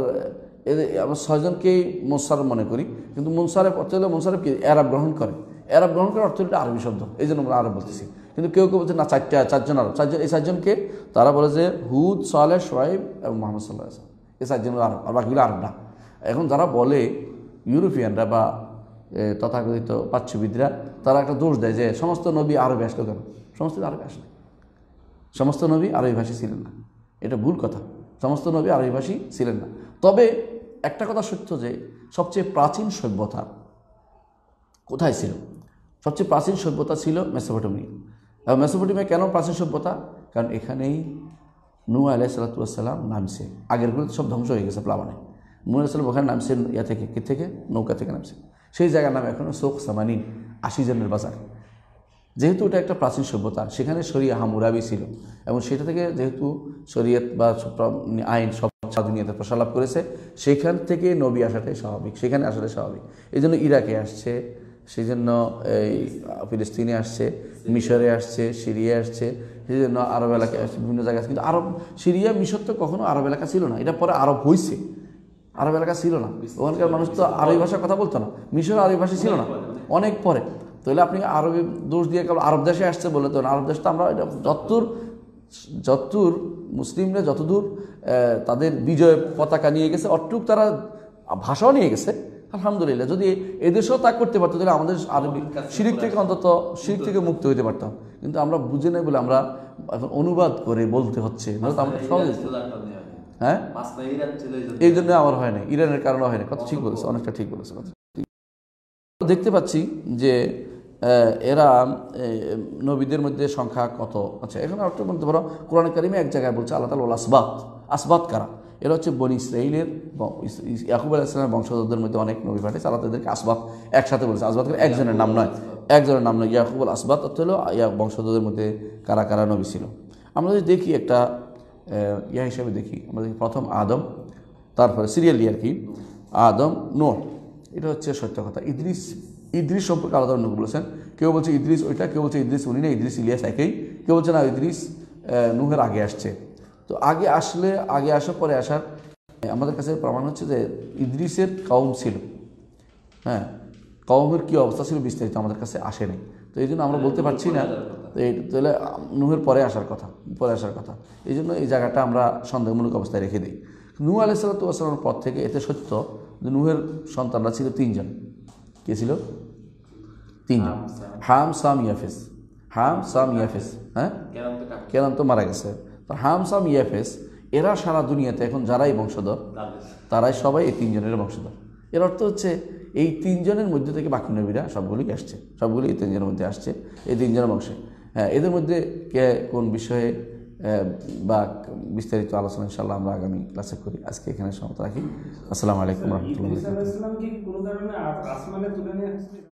এদের আমরা ছয়জনকেই মনসার মনে করি কিন্তু মনসারে অর্থ হলে মুনসারেফ কি অ্যারাব গ্রহণ করে অ্যারাব গ্রহণ করে অর্থ হলো আরবি শব্দ এই জন্য আমরা আরব বলতেছি কিন্তু কেউ কেউ বলছে না চারটা চারজন আরব চারজন এই চারজনকে তারা বলে যে হুদ সালে সোয়াইব এবং মোহাম্মদ সাল্লাহ আসলাম এই চারজন আরব আর বাকিগুলো আরব না এখন যারা বলে ইউরোপিয়ানরা বা তথাকথিত পাচ্ছবিদরা তারা একটা দোষ দেয় যে সমস্ত নবী আরবে আসলো কেন সমস্ত আরবে আসলে সমস্ত নবী আরবি ভাষী ছিলেন না এটা ভুল কথা সমস্ত নবী আরবি ভাষী ছিলেন না তবে একটা কথা সত্য যে সবচেয়ে প্রাচীন সভ্যতা কোথায় ছিল সবচেয়ে প্রাচীন সভ্যতা ছিল মেসোপটেমিয়া এবং মেসোপটেমিয়া কেন প্রাচীন সভ্যতা কারণ এখানেই নু আলাহ সালাতাম নামছে আগেরগুলো সব ধ্বংস হয়ে গেছে প্লাবনে নু আলাইসাল্লাম ওখানে নামছে ইয়া থেকে কে থেকে নৌকা থেকে নামছে সেই জায়গার নাম এখনও শোক আশি আশিজনের বাজার যেহেতু এটা একটা প্রাচীন সভ্যতা সেখানে শরিয়া হামুরাবি ছিল এবং সেটা থেকে যেহেতু শরীয়ত বা আইন সব দুনিয়াতে লাভ করেছে সেখান থেকে নবী আসাটাই স্বাভাবিক সেখানে আসাটাই স্বাভাবিক এই জন্য ইরাকে আসছে সেই জন্য এই ফিলিস্তিনে আসছে মিশরে আসছে সিরিয়া আসছে সেই জন্য আরব এলাকায় আসছে বিভিন্ন জায়গায় আসছে কিন্তু আরব সিরিয়া মিশর তো কখনো আরব এলাকা ছিল না এটা পরে আরব হয়েছে আরব এলাকা ছিল না ওখানকার মানুষ তো আরবি ভাষা কথা বলতো না মিশর আরবি ভাষা ছিল না অনেক পরে তাহলে আপনি আরবি দোষ দিয়ে কেবল আরব দেশে আসছে বলে তো আরব দেশ তো আমরা যতদূর যতদূর মুসলিমরা যতদূর তাদের বিজয় পতাকা নিয়ে গেছে অটুক তারা ভাষাও নিয়ে গেছে আলহামদুলিল্লাহ যদি এদেশেও তা করতে পারতো তাহলে আমাদের আরবি শিরিক থেকে অন্তত শিরিক থেকে মুক্ত হইতে পারতাম কিন্তু আমরা বুঝে নাই বলে আমরা এখন অনুবাদ করে বলতে হচ্ছে মানে হ্যাঁ এই জন্য আমার হয় না ইরানের কারণে হয় না কথা ঠিক বলেছে অনেকটা ঠিক বলেছে কথা দেখতে পাচ্ছি যে এরা নবীদের মধ্যে সংখ্যা কত আচ্ছা এখন আরেকটা বলতে পারো কোরআন কারিমে এক জায়গায় বলছে আল্লাহ তাল আসবাদ কারা এরা হচ্ছে বনি ইসরাইলের ইয়াকুব আল ইসলামের বংশধরদের মধ্যে অনেক নবী পাঠিয়েছে আল্লাহ তাদেরকে আসবাদ একসাথে বলেছে আসবাদ একজনের নাম নয় একজনের নাম নয় ইয়াকুব আল আসবাদ অর্থ হলো ইয়া বংশধরদের মধ্যে কারা কারা নবী ছিল আমরা যদি দেখি একটা ইয়া হিসেবে দেখি আমরা দেখি প্রথম আদম তারপরে সিরিয়াল ইয়ার কি আদম নোহ এটা হচ্ছে সত্য কথা ইদ্রিস ইদ্রিস সম্পর্কে আলাদা অন্য বলেছেন কেউ বলছে ইদ্রিস ওইটা কেউ বলছে ইদ্রিস উনি না ইদ্রিস ইলিয়াস একেই কেউ বলছে না ইদ্রিস নুহের আগে আসছে তো আগে আসলে আগে আসা পরে আসার হ্যাঁ, আমাদের কাছে প্রমাণ হচ্ছে যে ইদ্রিসের কাউম ছিল হ্যাঁ কাউমের কী অবস্থা ছিল বিস্তারিত আমাদের কাছে আসেনি তো এই জন্য আমরা বলতে পারছি না তো এই তাহলে নুহের পরে আসার কথা পরে আসার কথা এই জন্য এই জায়গাটা আমরা সন্দেহমূলক অবস্থায় রেখে দিই নু আলাইসালাতামের পর থেকে এতে সত্য যে নুহের সন্তানরা ছিল তিনজন কে ছিল তিনজন হাম সাম ইয়াফিস হাম সাম ইয়াফিস হ্যাঁ কেরাম তো মারা গেছে হামসাম ইয়াফেস এরা সারা দুনিয়াতে এখন যারাই বংশধর তারাই সবাই এই তিনজনের বংশধর এর অর্থ হচ্ছে এই তিনজনের মধ্যে থেকে বাকি নবীরা সবগুলি আসছে সবগুলি এই তিনজনের মধ্যে আসছে এই তিনজনের বংশে হ্যাঁ এদের মধ্যে কে কোন বিষয়ে বা বিস্তারিত আলোচনা ইনশাল্লাহ আমরা আগামী ক্লাসে করি আজকে এখানে সমত রাখি আসসালামু আলাইকুম রহমতুল্লাহ